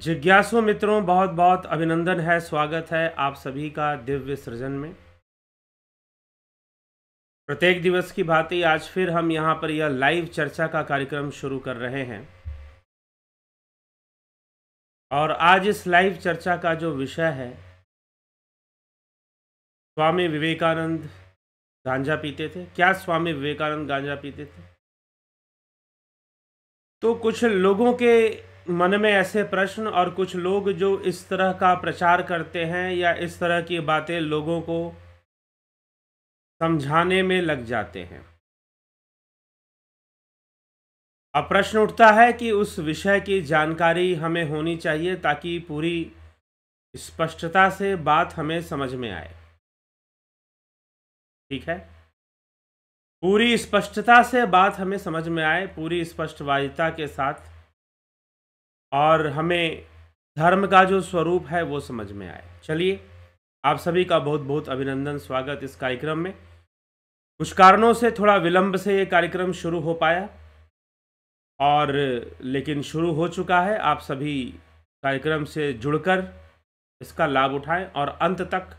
जिज्ञासु मित्रों बहुत बहुत अभिनंदन है स्वागत है आप सभी का दिव्य सृजन में प्रत्येक दिवस की भांति आज फिर हम यहाँ पर यह लाइव चर्चा का कार्यक्रम शुरू कर रहे हैं और आज इस लाइव चर्चा का जो विषय है स्वामी विवेकानंद गांजा पीते थे क्या स्वामी विवेकानंद गांजा पीते थे तो कुछ लोगों के मन में ऐसे प्रश्न और कुछ लोग जो इस तरह का प्रचार करते हैं या इस तरह की बातें लोगों को समझाने में लग जाते हैं अब प्रश्न उठता है कि उस विषय की जानकारी हमें होनी चाहिए ताकि पूरी स्पष्टता से बात हमें समझ में आए ठीक है पूरी स्पष्टता से बात हमें समझ में आए पूरी स्पष्टवादिता के साथ और हमें धर्म का जो स्वरूप है वो समझ में आए चलिए आप सभी का बहुत बहुत अभिनंदन स्वागत इस कार्यक्रम में कुछ कारणों से थोड़ा विलंब से ये कार्यक्रम शुरू हो पाया और लेकिन शुरू हो चुका है आप सभी कार्यक्रम से जुड़कर इसका लाभ उठाएं और अंत तक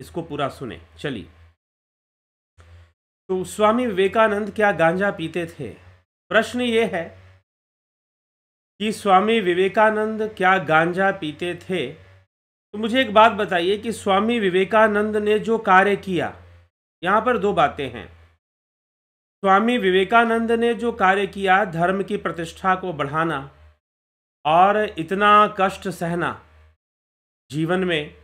इसको पूरा सुने चलिए तो स्वामी विवेकानंद क्या गांजा पीते थे प्रश्न ये है कि स्वामी विवेकानंद क्या गांजा पीते थे तो मुझे एक बात बताइए कि स्वामी विवेकानंद ने जो कार्य किया यहाँ पर दो बातें हैं स्वामी विवेकानंद ने जो कार्य किया धर्म की प्रतिष्ठा को बढ़ाना और इतना कष्ट सहना जीवन में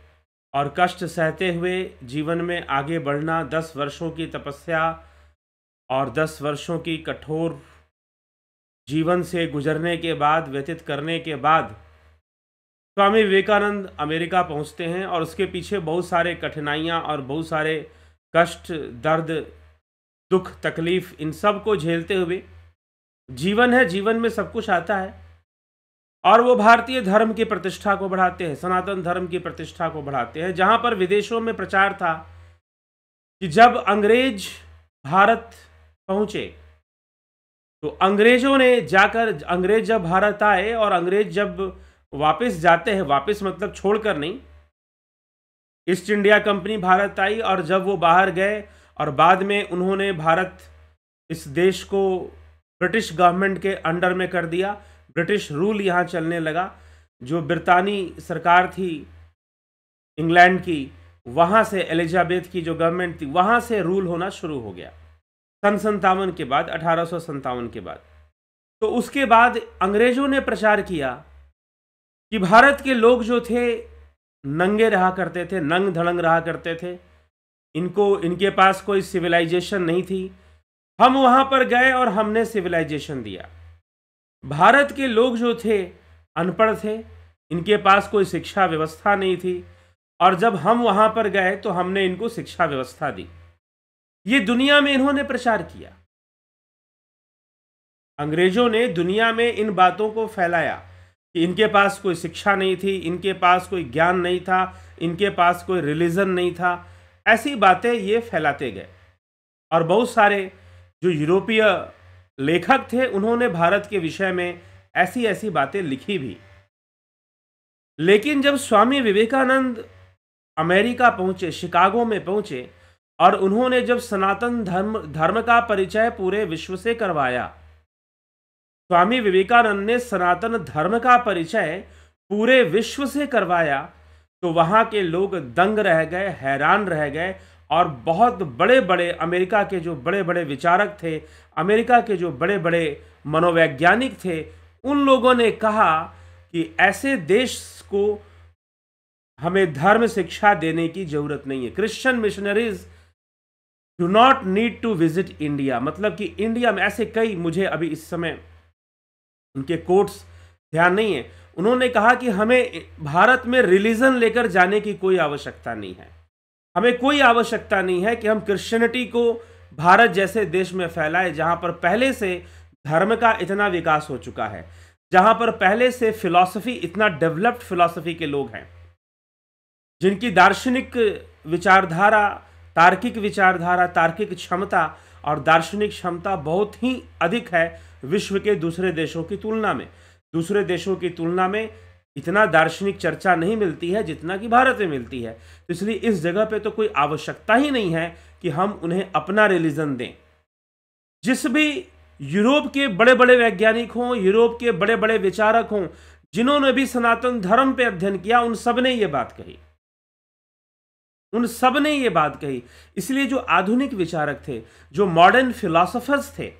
और कष्ट सहते हुए जीवन में आगे बढ़ना दस वर्षों की तपस्या और दस वर्षों की कठोर जीवन से गुजरने के बाद व्यतीत करने के बाद स्वामी विवेकानंद अमेरिका पहुंचते हैं और उसके पीछे बहुत सारे कठिनाइयां और बहुत सारे कष्ट दर्द दुख तकलीफ़ इन सब को झेलते हुए जीवन है जीवन में सब कुछ आता है और वो भारतीय धर्म की प्रतिष्ठा को बढ़ाते हैं सनातन धर्म की प्रतिष्ठा को बढ़ाते हैं जहां पर विदेशों में प्रचार था कि जब अंग्रेज भारत पहुंचे तो अंग्रेज़ों ने जाकर अंग्रेज जब भारत आए और अंग्रेज जब वापस जाते हैं वापस मतलब छोड़कर नहीं ईस्ट इंडिया कंपनी भारत आई और जब वो बाहर गए और बाद में उन्होंने भारत इस देश को ब्रिटिश गवर्नमेंट के अंडर में कर दिया ब्रिटिश रूल यहाँ चलने लगा जो ब्रितानी सरकार थी इंग्लैंड की वहाँ से एलिजाबेथ की जो गवर्नमेंट थी वहाँ से रूल होना शुरू हो गया सन संतावन के बाद अठारह के बाद तो उसके बाद अंग्रेजों ने प्रचार किया कि भारत के लोग जो थे नंगे रहा करते थे नंग धड़ंग रहा करते थे इनको इनके पास कोई सिविलाइजेशन नहीं थी हम वहाँ पर गए और हमने सिविलाइजेशन दिया भारत के लोग जो थे अनपढ़ थे इनके पास कोई शिक्षा व्यवस्था नहीं थी और जब हम वहाँ पर गए तो हमने इनको शिक्षा व्यवस्था दी ये दुनिया में इन्होंने प्रचार किया अंग्रेजों ने दुनिया में इन बातों को फैलाया कि इनके पास कोई शिक्षा नहीं थी इनके पास कोई ज्ञान नहीं था इनके पास कोई रिलीजन नहीं था ऐसी बातें ये फैलाते गए और बहुत सारे जो यूरोपीय लेखक थे उन्होंने भारत के विषय में ऐसी ऐसी बातें लिखी भी लेकिन जब स्वामी विवेकानंद अमेरिका पहुंचे शिकागो में पहुंचे और उन्होंने जब सनातन धर्म धर्म का परिचय पूरे विश्व से करवाया स्वामी विवेकानंद ने सनातन धर्म का परिचय पूरे विश्व से करवाया तो वहां के लोग दंग रह गए हैरान रह गए और बहुत बड़े बड़े अमेरिका के जो बड़े बड़े विचारक थे अमेरिका के जो बड़े बड़े मनोवैज्ञानिक थे उन लोगों ने कहा कि ऐसे देश को हमें धर्म शिक्षा देने की ज़रूरत नहीं है Christian missionaries do not need to visit India मतलब कि इंडिया में ऐसे कई मुझे अभी इस समय उनके कोर्ट्स ध्यान नहीं है उन्होंने कहा कि हमें भारत में रिलीजन लेकर जाने की कोई आवश्यकता नहीं है हमें कोई आवश्यकता नहीं है कि हम क्रिश्चियनिटी को भारत जैसे देश में फैलाएं जहां पर पहले से धर्म का इतना विकास हो चुका है जहां पर पहले से फिलॉसफी इतना डेवलप्ड फिलॉसफी के लोग हैं जिनकी दार्शनिक विचारधारा तार्किक विचारधारा तार्किक क्षमता और दार्शनिक क्षमता बहुत ही अधिक है विश्व के दूसरे देशों की तुलना में दूसरे देशों की तुलना में इतना दार्शनिक चर्चा नहीं मिलती है जितना कि भारत में मिलती है तो इसलिए इस जगह पे तो कोई आवश्यकता ही नहीं है कि हम उन्हें अपना रिलीजन दें जिस भी यूरोप के बड़े बड़े वैज्ञानिक हों यूरोप के बड़े बड़े विचारक हों जिन्होंने भी सनातन धर्म पे अध्ययन किया उन सब ने ये बात कही उन सब ने ये बात कही इसलिए जो आधुनिक विचारक थे जो मॉडर्न फिलासफर्स थे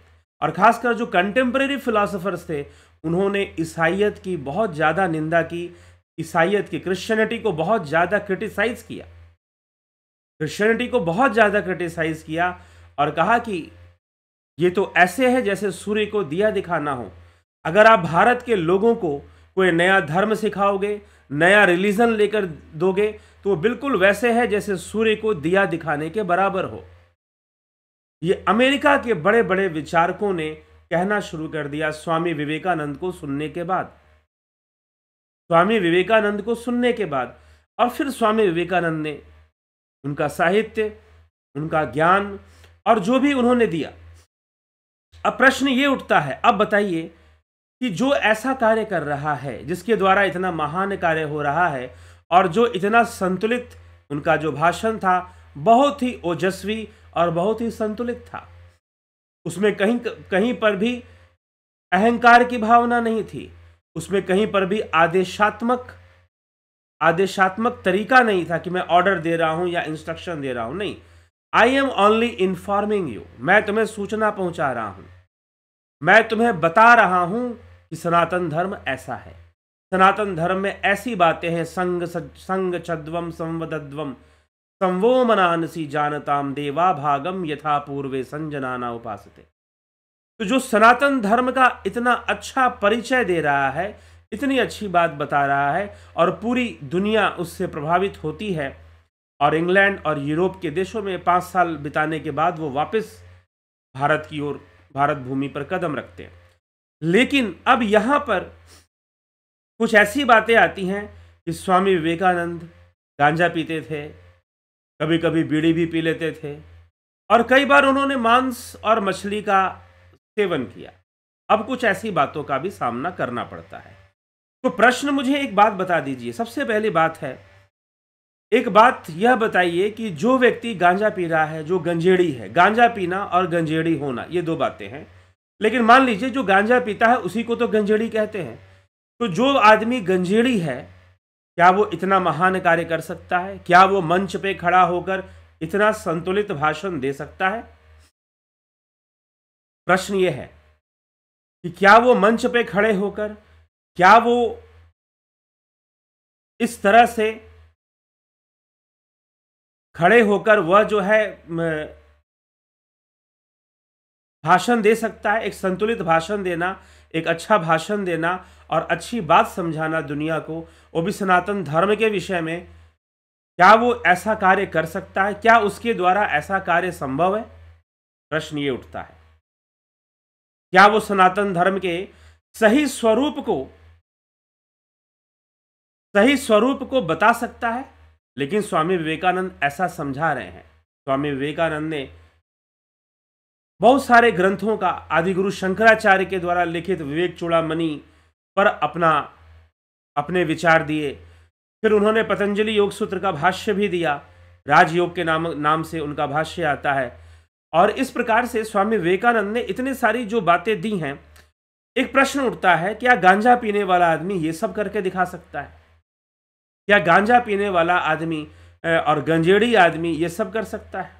और खासकर जो कंटेम्प्रेरी फिलासफर्स थे उन्होंने ईसाइत की बहुत ज़्यादा निंदा की ईसाइत की क्रिश्चियनिटी को बहुत ज़्यादा क्रिटिसाइज किया क्रिश्चियनिटी को बहुत ज़्यादा क्रिटिसाइज किया और कहा कि ये तो ऐसे है जैसे सूर्य को दिया दिखाना हो अगर आप भारत के लोगों को कोई नया धर्म सिखाओगे नया रिलीजन लेकर दोगे तो बिल्कुल वैसे है जैसे सूर्य को दिया दिखाने के बराबर हो ये अमेरिका के बड़े बड़े विचारकों ने कहना शुरू कर दिया स्वामी विवेकानंद को सुनने के बाद स्वामी विवेकानंद को सुनने के बाद और फिर स्वामी विवेकानंद ने उनका साहित्य उनका ज्ञान और जो भी उन्होंने दिया अब प्रश्न ये उठता है अब बताइए कि जो ऐसा कार्य कर रहा है जिसके द्वारा इतना महान कार्य हो रहा है और जो इतना संतुलित उनका जो भाषण था बहुत ही ओजस्वी और बहुत ही संतुलित था उसमें कहीं कहीं पर भी अहंकार की भावना नहीं थी उसमें कहीं पर भी आदेशात्मक आदेशात्मक तरीका नहीं था कि मैं ऑर्डर दे रहा हूँ या इंस्ट्रक्शन दे रहा हूँ नहीं I am only informing you मैं तुम्हें सूचना पहुंचा रहा हूँ मैं तुम्हें बता रहा हूँ कि सनातन धर्म ऐसा है सनातन धर्म में ऐसी बातें हैं संग संग छद्वम संवदद्वम संवो मनानसी जानताम देवा भागम यथा पूर्वे संजनाना उपासते तो जो सनातन धर्म का इतना अच्छा परिचय दे रहा है इतनी अच्छी बात बता रहा है और पूरी दुनिया उससे प्रभावित होती है और इंग्लैंड और यूरोप के देशों में पाँच साल बिताने के बाद वो वापस भारत की ओर भारत भूमि पर कदम रखते हैं लेकिन अब यहाँ पर कुछ ऐसी बातें आती हैं कि स्वामी विवेकानंद गांजा पीते थे कभी कभी बीड़ी भी पी लेते थे और कई बार उन्होंने मांस और मछली का सेवन किया अब कुछ ऐसी बातों का भी सामना करना पड़ता है तो प्रश्न मुझे एक बात बता दीजिए सबसे पहली बात है एक बात यह बताइए कि जो व्यक्ति गांजा पी रहा है जो गंजेड़ी है गांजा पीना और गंजेड़ी होना ये दो बातें हैं लेकिन मान लीजिए जो गांजा पीता है उसी को तो गंजेड़ी कहते हैं तो जो आदमी गंजेड़ी है क्या वो इतना महान कार्य कर सकता है क्या वो मंच पे खड़ा होकर इतना संतुलित भाषण दे सकता है प्रश्न ये है कि क्या वो मंच पे खड़े होकर क्या वो इस तरह से खड़े होकर वह जो है भाषण दे सकता है एक संतुलित भाषण देना एक अच्छा भाषण देना और अच्छी बात समझाना दुनिया को वो भी सनातन धर्म के विषय में क्या वो ऐसा कार्य कर सकता है क्या उसके द्वारा ऐसा कार्य संभव है प्रश्न ये उठता है क्या वो सनातन धर्म के सही स्वरूप को सही स्वरूप को बता सकता है लेकिन स्वामी विवेकानंद ऐसा समझा रहे हैं स्वामी विवेकानंद ने बहुत सारे ग्रंथों का आदि गुरु शंकराचार्य के द्वारा लिखित विवेक चूड़ामी पर अपना अपने विचार दिए फिर उन्होंने पतंजलि योग सूत्र का भाष्य भी दिया राजयोग के नाम नाम से उनका भाष्य आता है और इस प्रकार से स्वामी विवेकानंद ने इतने सारी जो बातें दी हैं एक प्रश्न उठता है क्या गांजा पीने वाला आदमी ये सब करके दिखा सकता है क्या गांजा पीने वाला आदमी और गंजेड़ी आदमी ये सब कर सकता है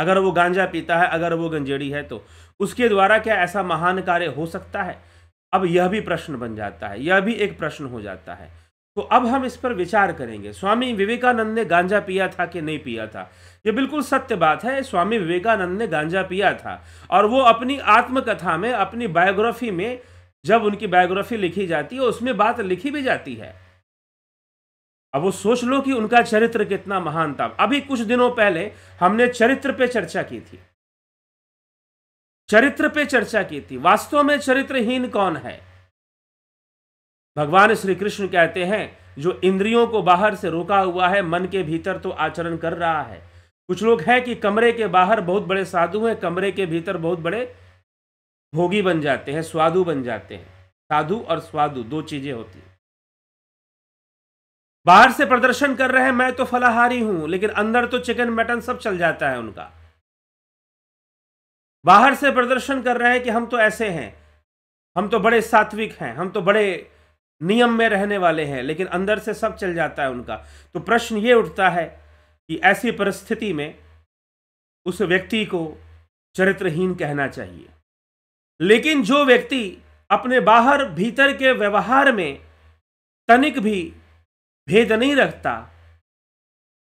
अगर वो गांजा पीता है अगर वो गंजेड़ी है तो उसके द्वारा क्या ऐसा महान कार्य हो सकता है अब यह भी प्रश्न बन जाता है यह भी एक प्रश्न हो जाता है तो अब हम इस पर विचार करेंगे स्वामी विवेकानंद ने गांजा पिया था कि नहीं पिया था ये बिल्कुल सत्य बात है स्वामी विवेकानंद ने गांजा पिया था और वो अपनी आत्मकथा में अपनी बायोग्राफी में जब उनकी बायोग्राफी लिखी जाती है उसमें बात लिखी भी जाती है अब वो सोच लो कि उनका चरित्र कितना महान था अभी कुछ दिनों पहले हमने चरित्र पे चर्चा की थी चरित्र पे चर्चा की थी वास्तव में चरित्रहीन कौन है भगवान श्री कृष्ण कहते हैं जो इंद्रियों को बाहर से रोका हुआ है मन के भीतर तो आचरण कर रहा है कुछ लोग हैं कि कमरे के बाहर बहुत बड़े साधु हैं कमरे के भीतर बहुत बड़े भोगी बन जाते हैं स्वादु बन जाते हैं साधु और स्वादु दो चीजें होती हैं बाहर से प्रदर्शन कर रहे हैं मैं तो फलाहारी हूं लेकिन अंदर तो चिकन मटन सब चल जाता है उनका बाहर से प्रदर्शन कर रहे हैं कि हम तो ऐसे हैं हम तो बड़े सात्विक हैं हम तो बड़े नियम में रहने वाले हैं लेकिन अंदर से सब चल जाता है उनका तो प्रश्न ये उठता है कि ऐसी परिस्थिति में उस व्यक्ति को चरित्रहीन कहना चाहिए लेकिन जो व्यक्ति अपने बाहर भीतर के व्यवहार में तनिक भी भेद नहीं रखता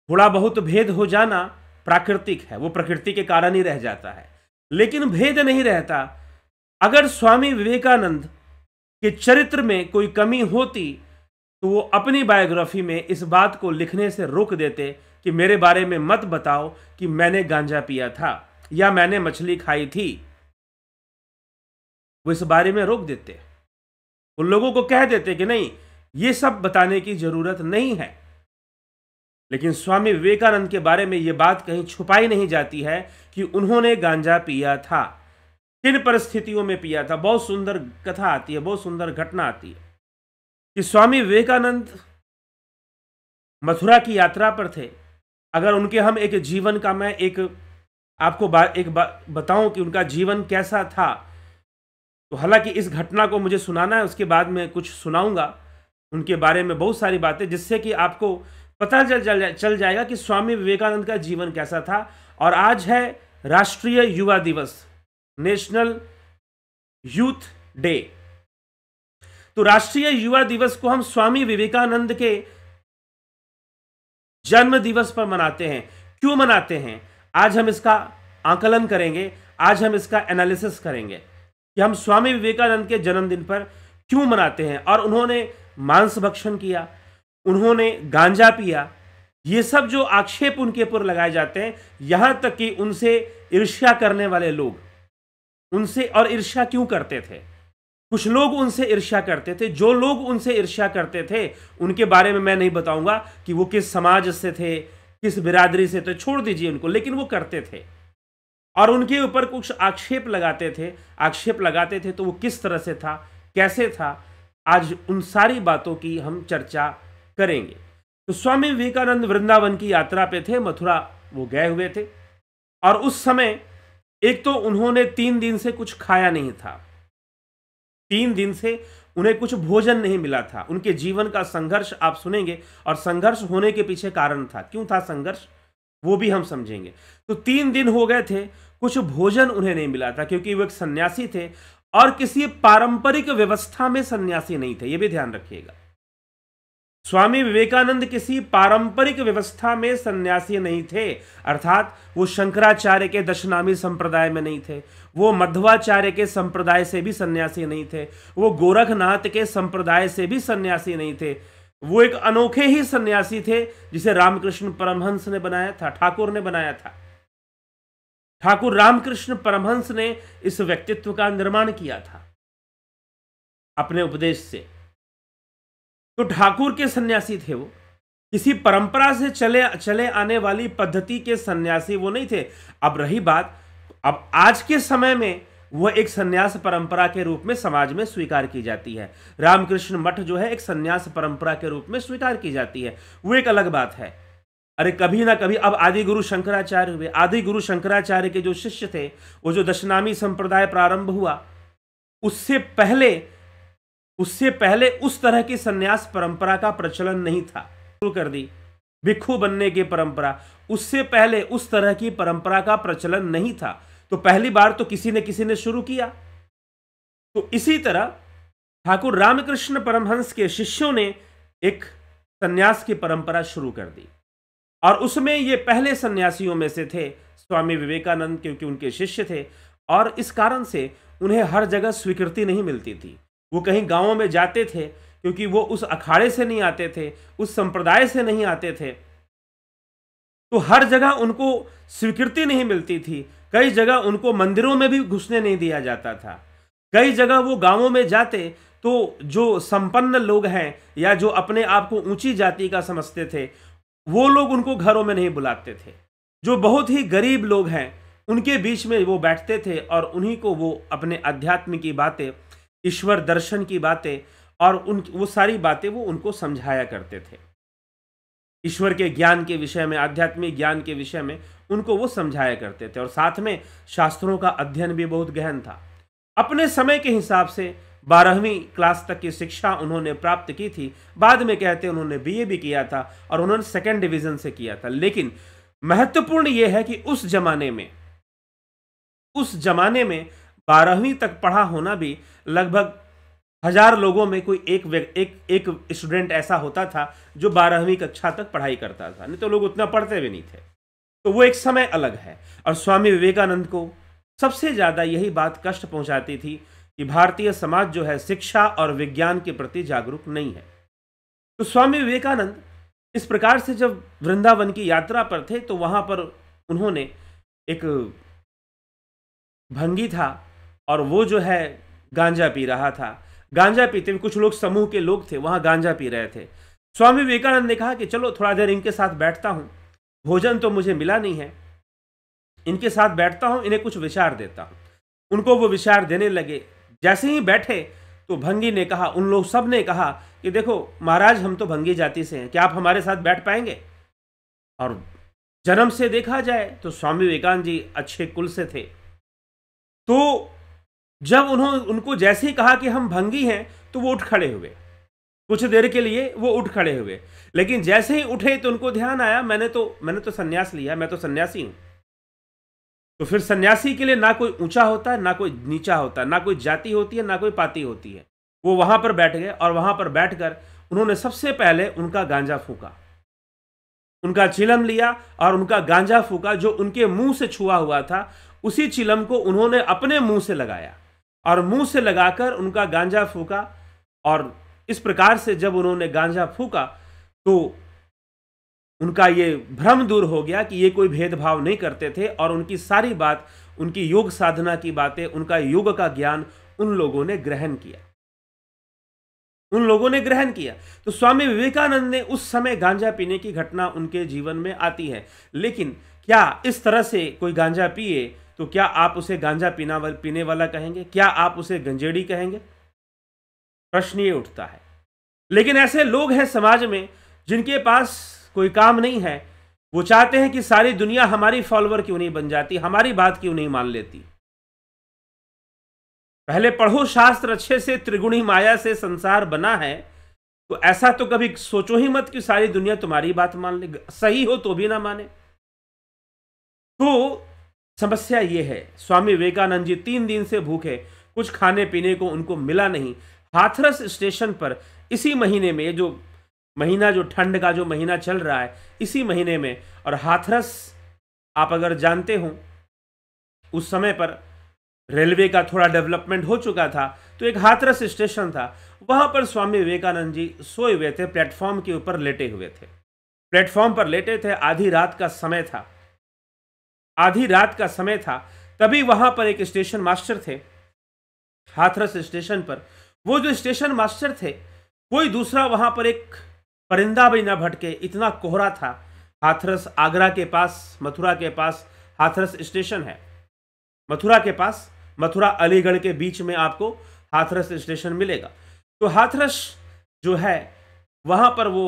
थोड़ा बहुत भेद हो जाना प्राकृतिक है वो प्रकृति के कारण ही रह जाता है लेकिन भेद नहीं रहता अगर स्वामी विवेकानंद के चरित्र में कोई कमी होती तो वो अपनी बायोग्राफी में इस बात को लिखने से रोक देते कि मेरे बारे में मत बताओ कि मैंने गांजा पिया था या मैंने मछली खाई थी वो इस बारे में रोक देते वो लोगों को कह देते कि नहीं ये सब बताने की जरूरत नहीं है लेकिन स्वामी विवेकानंद के बारे में ये बात कहीं छुपाई नहीं जाती है कि उन्होंने गांजा पिया था किन परिस्थितियों में पिया था बहुत सुंदर कथा आती है बहुत सुंदर घटना आती है कि स्वामी विवेकानंद मथुरा की यात्रा पर थे अगर उनके हम एक जीवन का मैं एक आपको बा, एक बा, बताऊं कि उनका जीवन कैसा था तो हालांकि इस घटना को मुझे सुनाना है उसके बाद मैं कुछ सुनाऊंगा उनके बारे में बहुत सारी बातें जिससे कि आपको पता चल चल चल जाएगा कि स्वामी विवेकानंद का जीवन कैसा था और आज है राष्ट्रीय युवा दिवस नेशनल यूथ डे तो राष्ट्रीय युवा दिवस को हम स्वामी विवेकानंद के जन्म दिवस पर मनाते हैं क्यों मनाते हैं आज हम इसका आकलन करेंगे आज हम इसका एनालिसिस करेंगे कि हम स्वामी विवेकानंद के जन्मदिन पर क्यों मनाते हैं और उन्होंने मांस भक्षण किया उन्होंने गांजा पिया ये सब जो आक्षेप उनके ऊपर लगाए जाते हैं यहां तक कि उनसे ईर्ष्या करने वाले लोग उनसे और ईर्ष्या क्यों करते थे कुछ लोग उनसे ईर्ष्या करते थे जो लोग उनसे ईर्ष्या करते थे उनके बारे में मैं नहीं बताऊंगा कि वो किस समाज से थे किस बिरादरी से थे छोड़ दीजिए उनको लेकिन वो करते थे और उनके ऊपर कुछ आक्षेप लगाते थे आक्षेप लगाते थे तो वो किस तरह से था कैसे था आज उन सारी बातों की हम चर्चा करेंगे तो स्वामी विवेकानंद वृंदावन की यात्रा पे थे मथुरा वो गए हुए थे और उस समय एक तो उन्होंने तीन दिन से कुछ खाया नहीं था तीन दिन से उन्हें कुछ भोजन नहीं मिला था उनके जीवन का संघर्ष आप सुनेंगे और संघर्ष होने के पीछे कारण था क्यों था संघर्ष वो भी हम समझेंगे तो तीन दिन हो गए थे कुछ भोजन उन्हें नहीं मिला था क्योंकि वो एक सन्यासी थे और किसी पारंपरिक व्यवस्था में सन्यासी नहीं थे यह भी ध्यान रखिएगा स्वामी विवेकानंद किसी पारंपरिक व्यवस्था में सन्यासी नहीं थे अर्थात वो शंकराचार्य के दशनामी संप्रदाय में नहीं थे वो मध्वाचार्य के संप्रदाय से भी सन्यासी नहीं थे वो गोरखनाथ के संप्रदाय से भी सन्यासी नहीं थे वो एक अनोखे ही सन्यासी थे जिसे रामकृष्ण परमहंस ने बनाया था ठाकुर ने बनाया था ठाकुर रामकृष्ण परमहंस ने इस व्यक्तित्व का निर्माण किया था अपने उपदेश से तो ठाकुर के सन्यासी थे वो किसी परंपरा से चले चले आने वाली पद्धति के सन्यासी वो नहीं थे अब रही बात अब आज के समय में वह एक सन्यास परंपरा के रूप में समाज में स्वीकार की जाती है रामकृष्ण मठ जो है एक सन्यास परंपरा के रूप में स्वीकार की जाती है वो एक अलग बात है अरे कभी ना कभी अब आदि गुरु शंकराचार्य हुए आदि गुरु शंकराचार्य के जो शिष्य थे वो जो दशनामी संप्रदाय प्रारंभ हुआ उससे पहले उससे पहले उस तरह की संन्यास परंपरा का प्रचलन नहीं था शुरू कर दी भिक्खु बनने की परंपरा उससे पहले उस तरह की परंपरा का प्रचलन नहीं था तो पहली बार तो किसी ने किसी ने शुरू किया तो इसी तरह ठाकुर रामकृष्ण परमहंस के शिष्यों ने एक संन्यास की परंपरा शुरू कर दी और उसमें ये पहले सन्यासियों में से थे स्वामी विवेकानंद क्योंकि उनके शिष्य थे और इस कारण से उन्हें हर जगह स्वीकृति नहीं मिलती थी वो कहीं गाँवों में जाते थे क्योंकि वो उस अखाड़े से नहीं आते थे उस संप्रदाय से नहीं आते थे तो हर जगह उनको स्वीकृति नहीं मिलती थी कई जगह उनको मंदिरों में भी घुसने नहीं दिया जाता था कई जगह वो गांवों में जाते तो जो संपन्न लोग हैं या जो अपने आप को ऊंची जाति का समझते थे वो लोग उनको घरों में नहीं बुलाते थे जो बहुत ही गरीब लोग हैं उनके बीच में वो बैठते थे और उन्हीं को वो अपने अध्यात्म की बातें ईश्वर दर्शन की बातें और उन वो सारी बातें वो उनको समझाया करते थे ईश्वर के ज्ञान के विषय में आध्यात्मिक ज्ञान के विषय में उनको वो समझाया करते थे और साथ में शास्त्रों का अध्ययन भी बहुत गहन था अपने समय के हिसाब से बारहवीं क्लास तक की शिक्षा उन्होंने प्राप्त की थी बाद में कहते उन्होंने बीए भी किया था और उन्होंने सेकेंड डिवीज़न से किया था लेकिन महत्वपूर्ण यह है कि उस जमाने में उस जमाने में बारहवीं तक पढ़ा होना भी लगभग हजार लोगों में कोई एक एक एक स्टूडेंट ऐसा होता था जो बारहवीं कक्षा तक पढ़ाई करता था नहीं तो लोग उतना पढ़ते भी नहीं थे तो वो एक समय अलग है और स्वामी विवेकानंद को सबसे ज़्यादा यही बात कष्ट पहुंचाती थी कि भारतीय समाज जो है शिक्षा और विज्ञान के प्रति जागरूक नहीं है तो स्वामी विवेकानंद इस प्रकार से जब वृंदावन की यात्रा पर थे तो वहाँ पर उन्होंने एक भंगी था और वो जो है गांजा पी रहा था गांजा पीते हुए कुछ लोग समूह के लोग थे वहाँ गांजा पी रहे थे स्वामी विवेकानंद ने कहा कि चलो थोड़ा देर इनके साथ बैठता हूँ भोजन तो मुझे मिला नहीं है इनके साथ बैठता हूँ इन्हें कुछ विचार देता हूँ उनको वो विचार देने लगे जैसे ही बैठे तो भंगी ने कहा उन लोग सब ने कहा कि देखो महाराज हम तो भंगी जाति से हैं क्या आप हमारे साथ बैठ पाएंगे और जन्म से देखा जाए तो स्वामी विवेकानंद जी अच्छे कुल से थे तो जब उन्होंने उनको जैसे ही कहा कि हम भंगी हैं तो वो उठ खड़े हुए कुछ देर के लिए वो उठ खड़े हुए लेकिन जैसे ही उठे तो उनको ध्यान आया मैंने तो मैंने तो संन्यास लिया मैं तो सन्यासी हूं तो फिर सन्यासी के लिए ना कोई ऊंचा होता है ना कोई नीचा होता है ना कोई जाति होती है ना कोई पाती होती है वो वहां पर बैठ गए और वहां पर बैठकर उन्होंने सबसे पहले उनका गांजा फूका उनका चिलम लिया और उनका गांजा फूका जो उनके मुंह से छुआ हुआ था उसी चिलम को उन्होंने अपने मुंह से लगाया और मुंह से लगाकर उनका गांजा फूका और इस प्रकार से जब उन्होंने गांजा फूका तो उनका ये भ्रम दूर हो गया कि ये कोई भेदभाव नहीं करते थे और उनकी सारी बात उनकी योग साधना की बातें उनका योग का ज्ञान उन लोगों ने ग्रहण किया उन लोगों ने ग्रहण किया तो स्वामी विवेकानंद ने उस समय गांजा पीने की घटना उनके जीवन में आती है लेकिन क्या इस तरह से कोई गांजा पिए तो क्या आप उसे गांजा पीना वाल, पीने वाला कहेंगे क्या आप उसे गंजेड़ी कहेंगे प्रश्न ये उठता है लेकिन ऐसे लोग हैं समाज में जिनके पास कोई काम नहीं है वो चाहते हैं कि सारी दुनिया हमारी फॉलोअर क्यों नहीं बन जाती हमारी बात क्यों नहीं मान लेती पहले पढ़ो शास्त्र अच्छे से त्रिगुणी माया से संसार बना है तो ऐसा तो कभी सोचो ही मत कि सारी दुनिया तुम्हारी बात मान ले सही हो तो भी ना माने तो समस्या ये है स्वामी विवेकानंद जी तीन दिन से भूखे कुछ खाने पीने को उनको मिला नहीं हाथरस स्टेशन पर इसी महीने में जो महीना जो ठंड का जो महीना चल रहा है इसी महीने में और हाथरस आप अगर जानते हो उस समय पर रेलवे का थोड़ा डेवलपमेंट हो चुका था तो एक हाथरस स्टेशन था वहाँ पर स्वामी विवेकानंद जी सोए हुए थे प्लेटफॉर्म के ऊपर लेटे हुए थे प्लेटफॉर्म पर लेटे थे आधी रात का समय था आधी रात का समय था तभी वहां पर एक स्टेशन मास्टर थे हाथरस स्टेशन पर वो जो स्टेशन मास्टर थे कोई दूसरा वहां पर एक परिंदा भी न भटके इतना कोहरा था हाथरस आगरा के पास मथुरा के पास हाथरस स्टेशन है मथुरा के पास मथुरा अलीगढ़ के बीच में आपको हाथरस स्टेशन मिलेगा तो हाथरस जो है वहाँ पर वो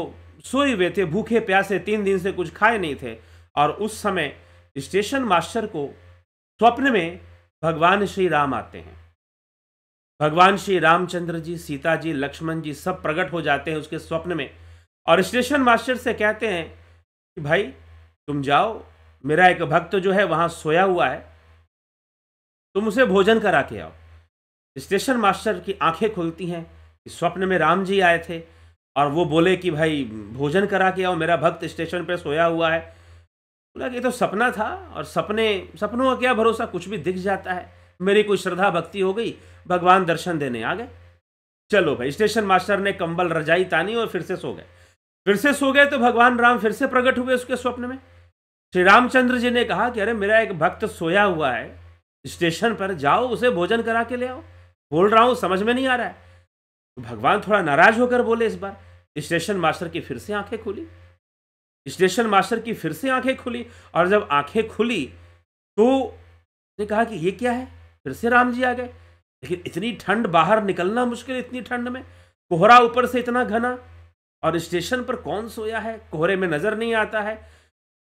सोए हुए थे भूखे प्यासे तीन दिन से कुछ खाए नहीं थे और उस समय स्टेशन मास्टर को स्वप्न में भगवान श्री राम आते हैं भगवान श्री रामचंद्र जी सीता जी लक्ष्मण जी सब प्रकट हो जाते हैं उसके स्वप्न में और स्टेशन मास्टर से कहते हैं कि भाई तुम जाओ मेरा एक भक्त जो है वहाँ सोया हुआ है तुम उसे भोजन करा के आओ स्टेशन मास्टर की आंखें खुलती हैं कि स्वप्न में राम जी आए थे और वो बोले कि भाई भोजन करा के आओ मेरा भक्त स्टेशन पे सोया हुआ है बोला कि ये तो सपना था और सपने सपनों का क्या भरोसा कुछ भी दिख जाता है मेरी कोई श्रद्धा भक्ति हो गई भगवान दर्शन देने आ गए चलो भाई स्टेशन मास्टर ने कंबल रजाई तानी और फिर से सो गए फिर से सो गए तो भगवान राम फिर से प्रकट हुए उसके स्वप्न में श्री रामचंद्र जी ने कहा कि अरे मेरा एक भक्त सोया हुआ है स्टेशन पर जाओ उसे भोजन करा के ले आओ बोल रहा हूँ समझ में नहीं आ रहा है तो भगवान थोड़ा नाराज होकर बोले इस बार स्टेशन मास्टर की फिर से आंखें खुली स्टेशन मास्टर की फिर से आंखें खुली और जब आंखें खुली तो ने कहा कि ये क्या है फिर से राम जी आ गए लेकिन इतनी ठंड बाहर निकलना मुश्किल इतनी ठंड में कोहरा ऊपर से इतना घना और स्टेशन पर कौन सोया है कोहरे में नज़र नहीं आता है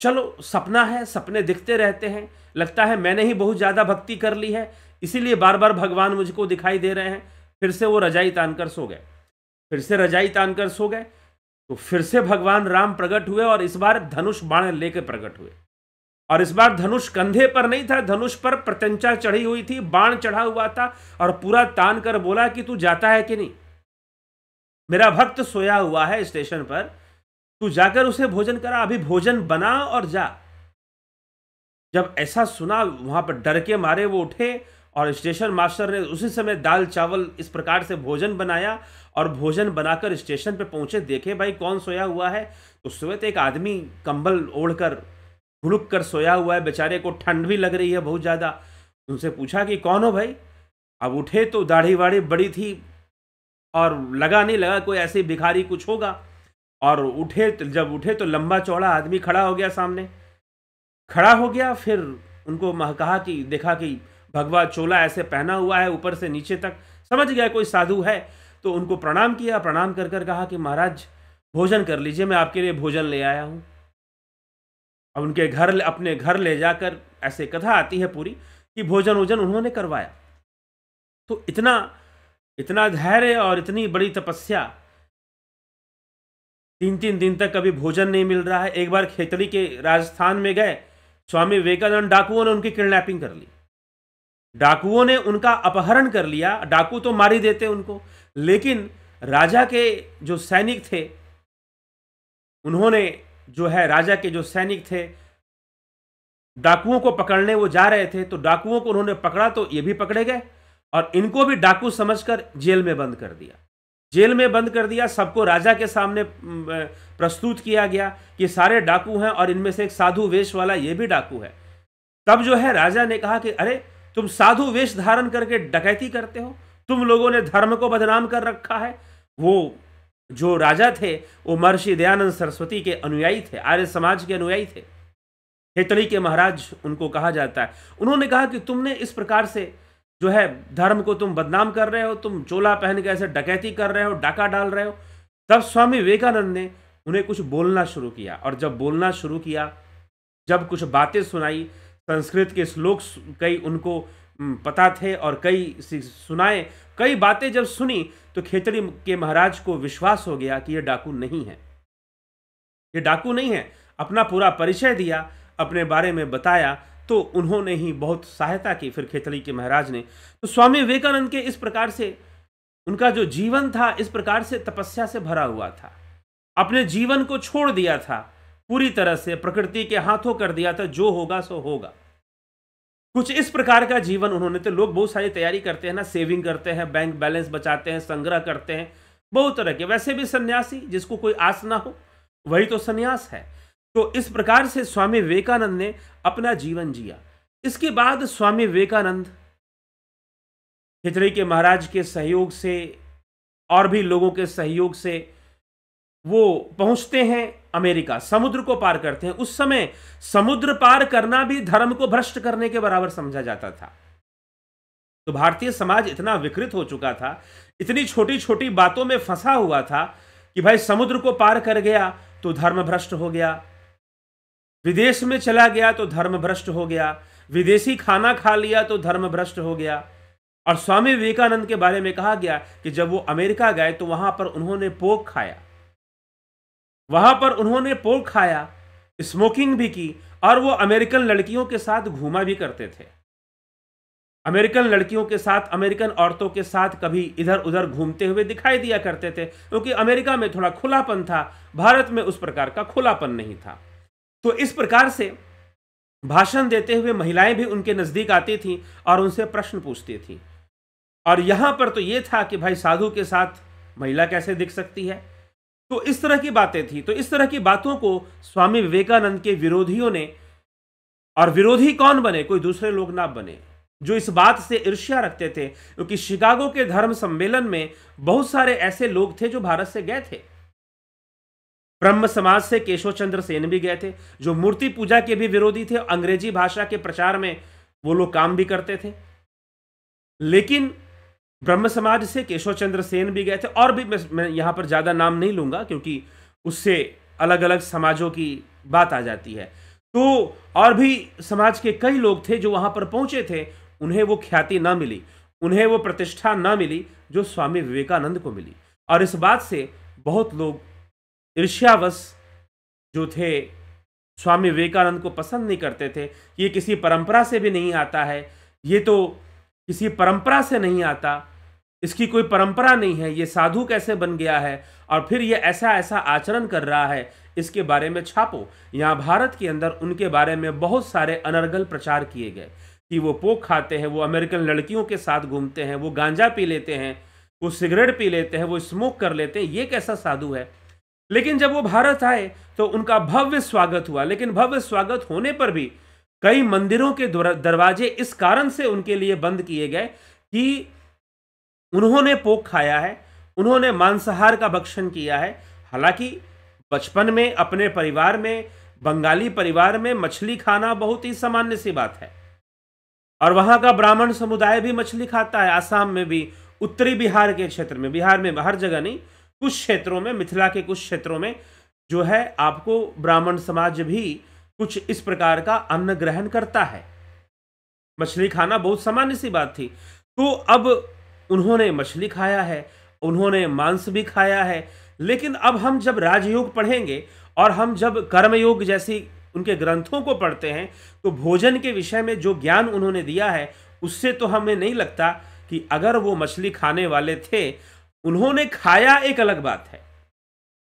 चलो सपना है सपने दिखते रहते हैं लगता है मैंने ही बहुत ज़्यादा भक्ति कर ली है इसीलिए बार बार भगवान मुझको दिखाई दे रहे हैं फिर से वो रजाई तानकर सो गए फिर से रजाई तानकर सो गए तो फिर से भगवान राम प्रकट हुए और इस बार धनुष बाण लेकर प्रकट हुए और इस बार धनुष कंधे पर नहीं था धनुष पर प्रत्यंचा चढ़ी हुई थी बाण चढ़ा हुआ था और पूरा तान कर बोला कि तू जाता है कि नहीं मेरा भक्त सोया हुआ है स्टेशन पर तू जाकर उसे भोजन करा अभी भोजन बना और जा जब ऐसा सुना वहां पर डर के मारे वो उठे और स्टेशन मास्टर ने उसी समय दाल चावल इस प्रकार से भोजन बनाया और भोजन बनाकर स्टेशन पे पहुंचे देखे भाई कौन सोया हुआ है तो सुबह एक आदमी कंबल ओढ़कर घुलुक कर सोया हुआ है बेचारे को ठंड भी लग रही है बहुत ज़्यादा उनसे पूछा कि कौन हो भाई अब उठे तो दाढ़ी वाढ़ी बड़ी थी और लगा नहीं लगा कोई ऐसे भिखारी कुछ होगा और उठे तो, जब उठे तो लंबा चौड़ा आदमी खड़ा हो गया सामने खड़ा हो गया फिर उनको कहा कि देखा कि भगवा चोला ऐसे पहना हुआ है ऊपर से नीचे तक समझ गया कोई साधु है तो उनको प्रणाम किया प्रणाम कर कर कहा कि महाराज भोजन कर लीजिए मैं आपके लिए भोजन ले आया हूँ अब उनके घर अपने घर ले जाकर ऐसे कथा आती है पूरी कि भोजन वोजन उन्होंने करवाया तो इतना इतना धैर्य और इतनी बड़ी तपस्या तीन तीन दिन तक कभी भोजन नहीं मिल रहा है एक बार खेतड़ी के राजस्थान में गए स्वामी विवेकानंद डाकुओं ने उनकी किडनैपिंग कर ली डाकुओं ने उनका अपहरण कर लिया डाकू तो मार ही देते उनको लेकिन राजा के जो सैनिक थे उन्होंने जो है राजा के जो सैनिक थे डाकुओं को पकड़ने वो जा रहे थे तो डाकुओं को उन्होंने पकड़ा तो ये भी पकड़े गए और इनको भी डाकू समझकर जेल में बंद कर दिया जेल में बंद कर दिया सबको राजा के सामने प्रस्तुत किया गया कि सारे डाकू हैं और इनमें से एक साधु वेश वाला ये भी डाकू है तब जो है राजा ने कहा कि अरे तुम साधु वेश धारण करके डकैती करते हो तुम लोगों ने धर्म को बदनाम कर रखा है वो जो राजा थे वो महर्षि दयानंद सरस्वती के अनुयायी थे आर्य समाज के अनुयायी थे हेतली के महाराज उनको कहा जाता है उन्होंने कहा कि तुमने इस प्रकार से जो है धर्म को तुम बदनाम कर रहे हो तुम चोला पहन के ऐसे डकैती कर रहे हो डाका डाल रहे हो तब स्वामी विवेकानंद ने उन्हें कुछ बोलना शुरू किया और जब बोलना शुरू किया जब कुछ बातें सुनाई संस्कृत के श्लोक कई उनको पता थे और कई सुनाए कई बातें जब सुनी तो खेतड़ी के महाराज को विश्वास हो गया कि ये डाकू नहीं है ये डाकू नहीं है अपना पूरा परिचय दिया अपने बारे में बताया तो उन्होंने ही बहुत सहायता की फिर खेतड़ी के महाराज ने तो स्वामी विवेकानंद के इस प्रकार से उनका जो जीवन था इस प्रकार से तपस्या से भरा हुआ था अपने जीवन को छोड़ दिया था पूरी तरह से प्रकृति के हाथों कर दिया था जो होगा सो होगा कुछ इस प्रकार का जीवन उन्होंने तो लोग बहुत सारी तैयारी करते हैं ना सेविंग करते हैं बैंक बैलेंस बचाते हैं संग्रह करते हैं बहुत तरह के वैसे भी सन्यासी जिसको कोई आस ना हो वही तो सन्यास है तो इस प्रकार से स्वामी विवेकानंद ने अपना जीवन जिया इसके बाद स्वामी विवेकानंद खिचड़ी के महाराज के सहयोग से और भी लोगों के सहयोग से वो पहुंचते हैं अमेरिका समुद्र को पार करते हैं उस समय समुद्र पार करना भी धर्म को भ्रष्ट करने के बराबर समझा जाता था तो भारतीय समाज इतना विकृत हो चुका था इतनी छोटी छोटी बातों में फंसा हुआ था कि भाई समुद्र को पार कर गया तो धर्म भ्रष्ट हो गया विदेश में चला गया तो धर्म भ्रष्ट हो गया विदेशी खाना खा लिया तो धर्म भ्रष्ट हो गया और स्वामी विवेकानंद के बारे में कहा गया कि जब वो अमेरिका गए तो वहां पर उन्होंने पोक खाया वहां पर उन्होंने पोक खाया स्मोकिंग भी की और वो अमेरिकन लड़कियों के साथ घूमा भी करते थे अमेरिकन लड़कियों के साथ अमेरिकन औरतों के साथ कभी इधर उधर घूमते हुए दिखाई दिया करते थे क्योंकि अमेरिका में थोड़ा खुलापन था भारत में उस प्रकार का खुलापन नहीं था तो इस प्रकार से भाषण देते हुए महिलाएं भी उनके नज़दीक आती थीं और उनसे प्रश्न पूछती थीं और यहां पर तो ये था कि भाई साधु के साथ महिला कैसे दिख सकती है तो इस तरह की बातें थी तो इस तरह की बातों को स्वामी विवेकानंद के विरोधियों ने और विरोधी कौन बने कोई दूसरे लोग ना बने जो इस बात से ईर्ष्या रखते थे क्योंकि शिकागो के धर्म सम्मेलन में बहुत सारे ऐसे लोग थे जो भारत से गए थे ब्रह्म समाज से केशव चंद्र सेन भी गए थे जो मूर्ति पूजा के भी विरोधी थे अंग्रेजी भाषा के प्रचार में वो लोग काम भी करते थे लेकिन ब्रह्म समाज से केशव चंद्र सेन भी गए थे और भी मैं, मैं यहाँ पर ज़्यादा नाम नहीं लूँगा क्योंकि उससे अलग अलग समाजों की बात आ जाती है तो और भी समाज के कई लोग थे जो वहाँ पर पहुँचे थे उन्हें वो ख्याति ना मिली उन्हें वो प्रतिष्ठा ना मिली जो स्वामी विवेकानंद को मिली और इस बात से बहुत लोग ईर्ष्यावश जो थे स्वामी विवेकानंद को पसंद नहीं करते थे ये किसी परंपरा से भी नहीं आता है ये तो किसी परंपरा से नहीं आता इसकी कोई परंपरा नहीं है ये साधु कैसे बन गया है और फिर ये ऐसा ऐसा आचरण कर रहा है इसके बारे में छापो यहाँ भारत के अंदर उनके बारे में बहुत सारे अनर्गल प्रचार किए गए कि वो पोक खाते हैं वो अमेरिकन लड़कियों के साथ घूमते हैं वो गांजा पी लेते हैं वो सिगरेट पी लेते हैं वो स्मोक कर लेते हैं ये कैसा साधु है लेकिन जब वो भारत आए तो उनका भव्य स्वागत हुआ लेकिन भव्य स्वागत होने पर भी कई मंदिरों के दरवाजे इस कारण से उनके लिए बंद किए गए कि उन्होंने पोक खाया है उन्होंने मांसाहार का भक्षण किया है हालांकि बचपन में अपने परिवार में बंगाली परिवार में मछली खाना बहुत ही सामान्य सी बात है और वहाँ का ब्राह्मण समुदाय भी मछली खाता है आसाम में भी उत्तरी बिहार के क्षेत्र में बिहार में हर जगह नहीं कुछ क्षेत्रों में मिथिला के कुछ क्षेत्रों में जो है आपको ब्राह्मण समाज भी कुछ इस प्रकार का अन्न ग्रहण करता है मछली खाना बहुत सामान्य सी बात थी तो अब उन्होंने मछली खाया है उन्होंने मांस भी खाया है लेकिन अब हम जब राजयोग पढ़ेंगे और हम जब कर्मयोग जैसी उनके ग्रंथों को पढ़ते हैं तो भोजन के विषय में जो ज्ञान उन्होंने दिया है उससे तो हमें नहीं लगता कि अगर वो मछली खाने वाले थे उन्होंने खाया एक अलग बात है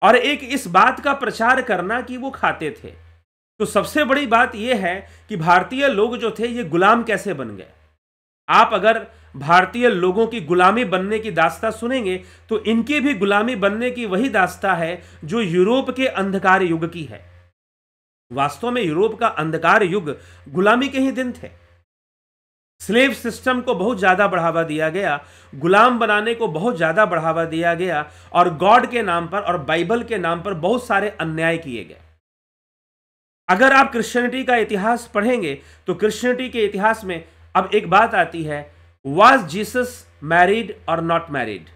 और एक इस बात का प्रचार करना कि वो खाते थे तो सबसे बड़ी बात यह है कि भारतीय लोग जो थे ये गुलाम कैसे बन गए आप अगर भारतीय लोगों की गुलामी बनने की दास्ता सुनेंगे तो इनकी भी गुलामी बनने की वही दास्ता है जो यूरोप के अंधकार युग की है वास्तव में यूरोप का अंधकार युग गुलामी के ही दिन थे स्लेव सिस्टम को बहुत ज़्यादा बढ़ावा दिया गया गुलाम बनाने को बहुत ज़्यादा बढ़ावा दिया गया और गॉड के नाम पर और बाइबल के नाम पर बहुत सारे अन्याय किए गए अगर आप क्रिश्चियनिटी का इतिहास पढ़ेंगे तो क्रिश्चियनिटी के इतिहास में अब एक बात आती है वाज जीसस मैरिड और नॉट मैरिड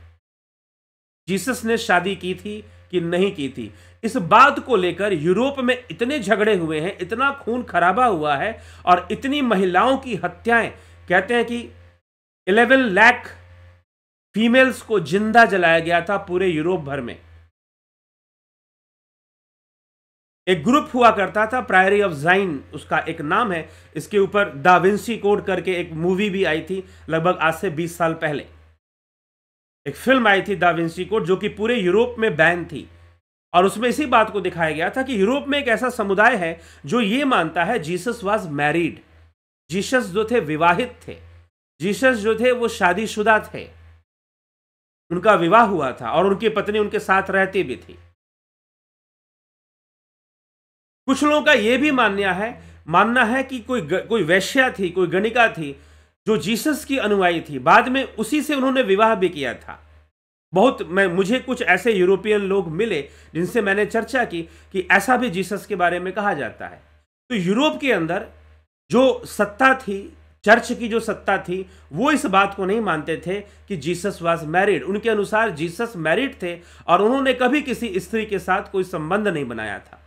जीसस ने शादी की थी कि नहीं की थी इस बात को लेकर यूरोप में इतने झगड़े हुए हैं इतना खून खराबा हुआ है और इतनी महिलाओं की हत्याएं कहते हैं कि 11 लाख फीमेल्स को जिंदा जलाया गया था पूरे यूरोप भर में एक ग्रुप हुआ करता था प्रायरी ऑफ जाइन उसका एक नाम है इसके ऊपर दाविंसी कोड करके एक मूवी भी आई थी लगभग आज से 20 साल पहले एक फिल्म आई थी दाविंसी कोड जो कि पूरे यूरोप में बैन थी और उसमें इसी बात को दिखाया गया था कि यूरोप में एक ऐसा समुदाय है जो ये मानता है जीसस वॉज मैरिड जीसस जो थे विवाहित थे जीसस जो थे वो शादीशुदा थे उनका विवाह हुआ था और उनकी पत्नी उनके साथ रहती भी थी कुछ लोगों का यह भी मानना है मानना है कि कोई कोई वैश्या थी कोई गणिका थी जो जीसस की अनुयायी थी बाद में उसी से उन्होंने विवाह भी किया था बहुत मैं मुझे कुछ ऐसे यूरोपियन लोग मिले जिनसे मैंने चर्चा की कि ऐसा भी जीसस के बारे में कहा जाता है तो यूरोप के अंदर जो सत्ता थी चर्च की जो सत्ता थी वो इस बात को नहीं मानते थे कि जीसस वॉज मैरिड उनके अनुसार जीसस मैरिड थे और उन्होंने कभी किसी स्त्री के साथ कोई संबंध नहीं बनाया था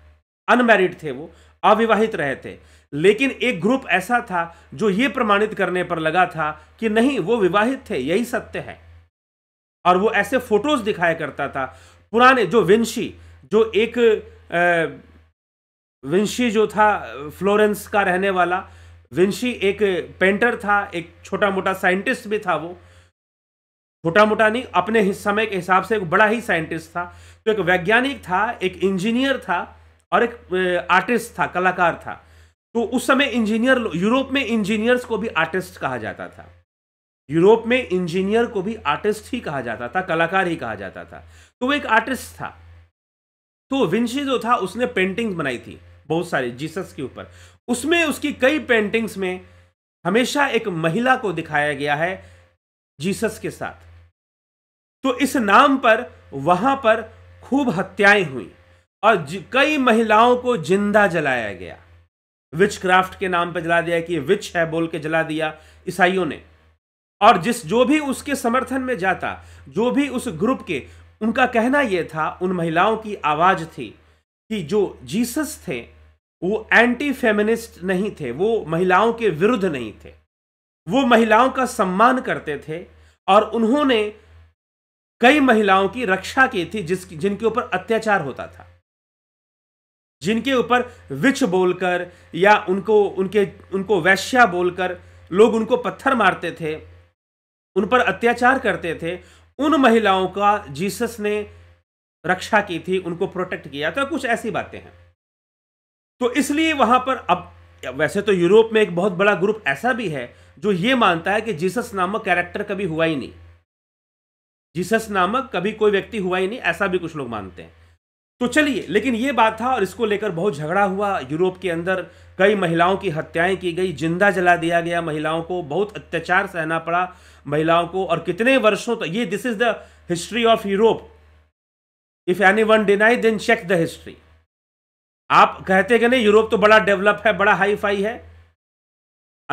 अनमैरिड थे वो अविवाहित रहे थे लेकिन एक ग्रुप ऐसा था जो ये प्रमाणित करने पर लगा था कि नहीं वो विवाहित थे यही सत्य है और वो ऐसे फोटोज दिखाया करता था पुराने जो विंशी जो एक विंशी जो था फ्लोरेंस का रहने वाला विंशी एक पेंटर था एक छोटा मोटा साइंटिस्ट भी था वो छोटा मोटा नहीं अपने समय के हिसाब से एक बड़ा ही साइंटिस्ट था तो एक वैज्ञानिक था एक इंजीनियर था और एक आर्टिस्ट था कलाकार था तो उस समय इंजीनियर यूरोप में इंजीनियर्स को भी आर्टिस्ट कहा जाता था यूरोप में इंजीनियर को भी आर्टिस्ट ही कहा जाता था कलाकार ही कहा जाता था तो वो एक आर्टिस्ट था तो विंशी जो था उसने पेंटिंग्स बनाई थी बहुत सारी जीसस के ऊपर उसमें उसकी कई पेंटिंग्स में हमेशा एक महिला को दिखाया गया है जीसस के साथ तो इस नाम पर वहां पर खूब हत्याएं हुई और कई महिलाओं को जिंदा जलाया गया विच क्राफ्ट के नाम पर जला दिया कि विच है बोल के जला दिया ईसाइयों ने और जिस जो भी उसके समर्थन में जाता जो भी उस ग्रुप के उनका कहना यह था उन महिलाओं की आवाज़ थी कि जो जीसस थे वो एंटी फेमिनिस्ट नहीं थे वो महिलाओं के विरुद्ध नहीं थे वो महिलाओं का सम्मान करते थे और उन्होंने कई महिलाओं की रक्षा की थी जिस जिनके ऊपर अत्याचार होता था जिनके ऊपर विच बोलकर या उनको उनके उनको वैश्या बोलकर लोग उनको पत्थर मारते थे उन पर अत्याचार करते थे उन महिलाओं का जीसस ने रक्षा की थी उनको प्रोटेक्ट किया था तो कुछ ऐसी बातें हैं तो इसलिए वहां पर अब वैसे तो यूरोप में एक बहुत बड़ा ग्रुप ऐसा भी है जो ये मानता है कि जीसस नामक कैरेक्टर कभी हुआ ही नहीं जीसस नामक कभी कोई व्यक्ति हुआ ही नहीं ऐसा भी कुछ लोग मानते हैं तो चलिए लेकिन ये बात था और इसको लेकर बहुत झगड़ा हुआ यूरोप के अंदर कई महिलाओं की हत्याएं की गई जिंदा जला दिया गया महिलाओं को बहुत अत्याचार सहना पड़ा महिलाओं को और कितने वर्षों तक ये this is the history of Europe if any one deny then check the history आप कहते कि नहीं यूरोप तो बड़ा डेवलप है बड़ा हाई फाई है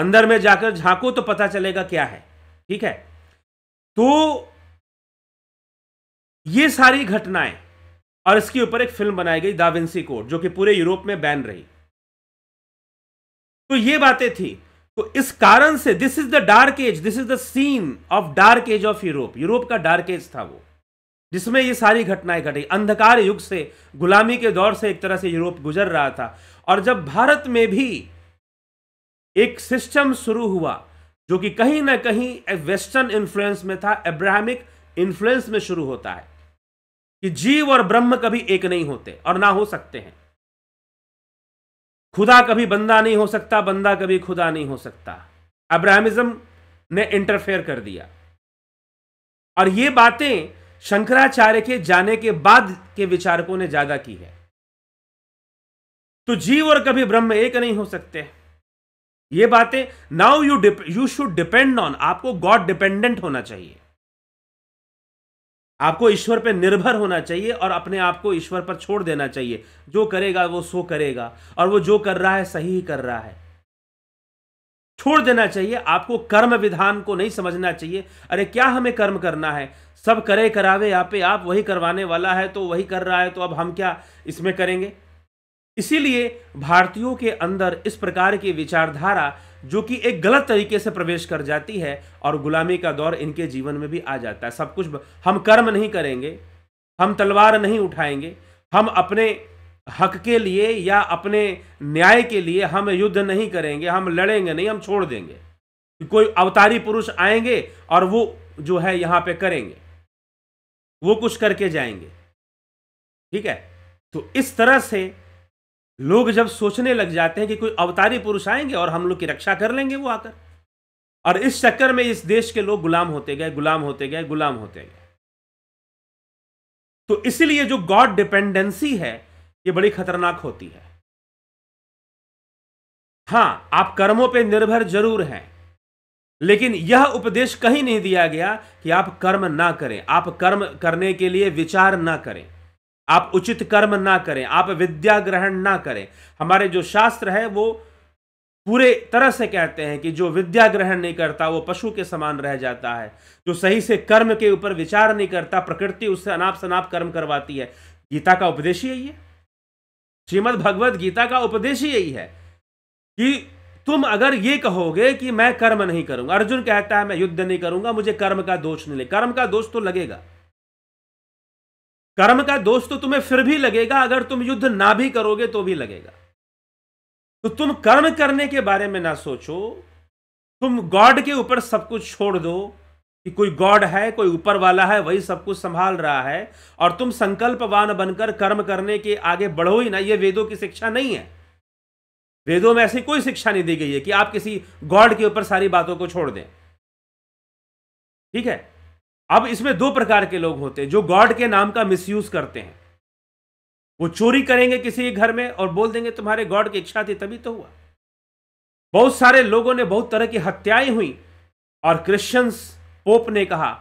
अंदर में जाकर झांको तो पता चलेगा क्या है ठीक है तो ये सारी घटनाएं और इसके ऊपर एक फिल्म बनाई गई दाविंसी कोड जो कि पूरे यूरोप में बैन रही तो ये बातें थी तो इस कारण से this is the dark age this is the scene of dark age of Europe Europe का डार्क एज था वो जिसमें ये सारी घटनाएं घटी अंधकार युग से गुलामी के दौर से एक तरह से यूरोप गुजर रहा था और जब भारत में भी एक सिस्टम शुरू हुआ जो कि कहीं ना कहीं वेस्टर्न इन्फ्लुएंस में था एब्राहमिक इन्फ्लुएंस में शुरू होता है कि जीव और ब्रह्म कभी एक नहीं होते और ना हो सकते हैं खुदा कभी बंदा नहीं हो सकता बंदा कभी खुदा नहीं हो सकता अब्राहमिज्म ने इंटरफेयर कर दिया और ये बातें शंकराचार्य के जाने के बाद के विचारकों ने ज्यादा की है तो जीव और कभी ब्रह्म एक नहीं हो सकते ये बातें now you you should depend on आपको गॉड डिपेंडेंट होना चाहिए आपको ईश्वर पे निर्भर होना चाहिए और अपने आप को ईश्वर पर छोड़ देना चाहिए जो करेगा वो सो करेगा और वो जो कर रहा है सही ही कर रहा है छोड़ देना चाहिए आपको कर्म विधान को नहीं समझना चाहिए अरे क्या हमें कर्म करना है सब करे करावे यहाँ पे आप वही करवाने वाला है तो वही कर रहा है तो अब हम क्या इसमें करेंगे इसीलिए भारतीयों के अंदर इस प्रकार की विचारधारा जो कि एक गलत तरीके से प्रवेश कर जाती है और गुलामी का दौर इनके जीवन में भी आ जाता है सब कुछ हम कर्म नहीं करेंगे हम तलवार नहीं उठाएंगे हम अपने हक के लिए या अपने न्याय के लिए हम युद्ध नहीं करेंगे हम लड़ेंगे नहीं हम छोड़ देंगे कोई अवतारी पुरुष आएंगे और वो जो है यहां पे करेंगे वो कुछ करके जाएंगे ठीक है तो इस तरह से लोग जब सोचने लग जाते हैं कि कोई अवतारी पुरुष आएंगे और हम लोग की रक्षा कर लेंगे वो आकर और इस चक्कर में इस देश के लोग गुलाम होते गए गुलाम होते गए गुलाम होते गए तो इसलिए जो गॉड डिपेंडेंसी है ये बड़ी खतरनाक होती है हां आप कर्मों पे निर्भर जरूर हैं लेकिन यह उपदेश कहीं नहीं दिया गया कि आप कर्म ना करें आप कर्म करने के लिए विचार ना करें आप उचित कर्म ना करें आप विद्या ग्रहण ना करें हमारे जो शास्त्र है वो पूरे तरह से कहते हैं कि जो विद्या ग्रहण नहीं करता वो पशु के समान रह जाता है जो सही से कर्म के ऊपर विचार नहीं करता प्रकृति उससे अनाप शनाप कर्म करवाती है गीता का उपदेश ही यही है श्रीमद भगवत गीता का उपदेश ही यही है कि तुम अगर ये कहोगे कि मैं कर्म नहीं करूंगा अर्जुन कहता है मैं युद्ध नहीं करूंगा मुझे कर्म का दोष नहीं ले कर्म का दोष तो लगेगा कर्म का दोष तो तुम्हें फिर भी लगेगा अगर तुम युद्ध ना भी करोगे तो भी लगेगा तो तुम कर्म करने के बारे में ना सोचो तुम गॉड के ऊपर सब कुछ छोड़ दो कि कोई गॉड है कोई ऊपर वाला है वही सब कुछ संभाल रहा है और तुम संकल्पवान बनकर कर्म करने के आगे बढ़ो ही ना ये वेदों की शिक्षा नहीं है वेदों में ऐसी कोई शिक्षा नहीं दी गई है कि आप किसी गॉड के ऊपर सारी बातों को छोड़ दें ठीक है अब इसमें दो प्रकार के लोग होते हैं जो गॉड के नाम का मिसयूज करते हैं वो चोरी करेंगे किसी घर में और बोल देंगे तुम्हारे गॉड की इच्छा थी तभी तो हुआ बहुत सारे लोगों ने बहुत तरह की हत्याएं हुई और क्रिश्चियंस पोप ने कहा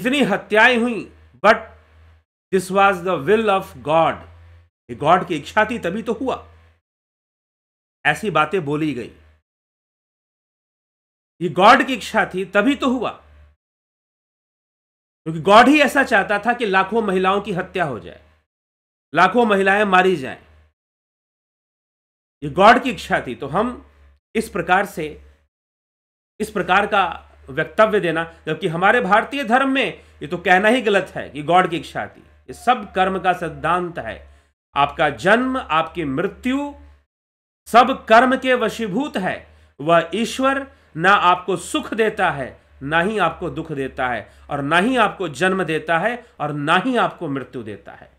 इतनी हत्याएं हुई but this was the will of God ये गॉड की इच्छा थी तभी तो हुआ ऐसी बातें बोली गई ये गॉड की इच्छा थी तभी तो हुआ क्योंकि गॉड ही ऐसा चाहता था कि लाखों महिलाओं की हत्या हो जाए लाखों महिलाएं मारी जाएं ये गॉड की इच्छा थी तो हम इस प्रकार से इस प्रकार का वक्तव्य देना जबकि हमारे भारतीय धर्म में ये तो कहना ही गलत है कि गॉड की इच्छा थी ये सब कर्म का सिद्धांत है आपका जन्म आपकी मृत्यु सब कर्म के वशीभूत है वह ईश्वर ना आपको सुख देता है ना ही आपको दुख देता है और ना ही आपको जन्म देता है और ना ही आपको मृत्यु देता है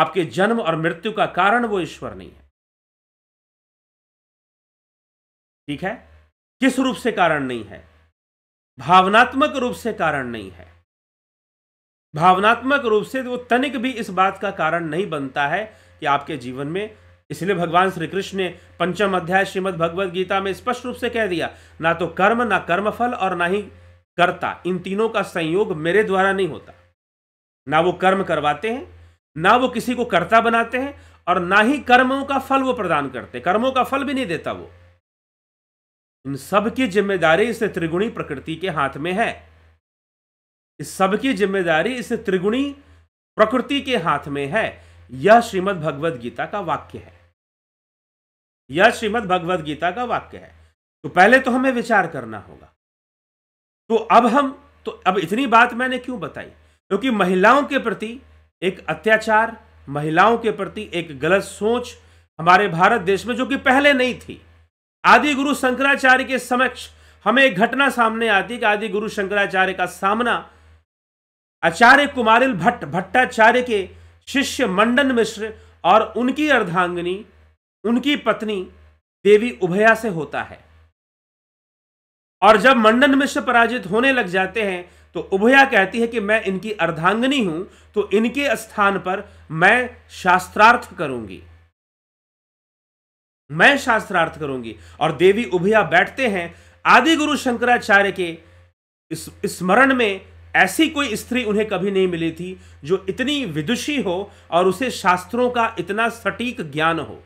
आपके जन्म और मृत्यु का कारण वो ईश्वर नहीं है ठीक है किस रूप से कारण नहीं है भावनात्मक रूप से कारण नहीं है भावनात्मक रूप से वो तनिक भी इस बात का कारण नहीं बनता है कि आपके जीवन में इसलिए भगवान श्री कृष्ण ने पंचम अध्याय श्रीमद भगवद गीता में स्पष्ट रूप से कह दिया ना तो कर्म ना कर्म फल और ना ही कर्ता इन तीनों का संयोग मेरे द्वारा नहीं होता ना वो कर्म करवाते हैं ना वो किसी को कर्ता बनाते हैं और ना ही कर्मों का फल वो प्रदान करते कर्मों का फल भी नहीं देता वो इन सब की जिम्मेदारी इस त्रिगुणी प्रकृति के हाथ में है इस सब की जिम्मेदारी इस त्रिगुणी प्रकृति के हाथ में है यह श्रीमद् भगवद गीता का वाक्य है यह श्रीमद् भगवद गीता का वाक्य है तो पहले तो हमें विचार करना होगा तो अब हम तो अब इतनी बात मैंने क्यों बताई क्योंकि महिलाओं के प्रति एक अत्याचार महिलाओं के प्रति एक गलत सोच हमारे भारत देश में जो कि पहले नहीं थी आदि गुरु शंकराचार्य के समक्ष हमें एक घटना सामने आती कि आदि गुरु शंकराचार्य का सामना आचार्य कुमारिल भट्ट भट्टाचार्य के शिष्य मंडन मिश्र और उनकी अर्धांगनी उनकी पत्नी देवी उभया से होता है और जब मंडन मिश्र पराजित होने लग जाते हैं तो उभया कहती है कि मैं इनकी अर्धांगनी हूं तो इनके स्थान पर मैं शास्त्रार्थ करूंगी मैं शास्त्रार्थ करूंगी और देवी उभया बैठते हैं आदि गुरु शंकराचार्य के स्मरण में ऐसी कोई स्त्री उन्हें कभी नहीं मिली थी जो इतनी विदुषी हो और उसे शास्त्रों का इतना सटीक ज्ञान हो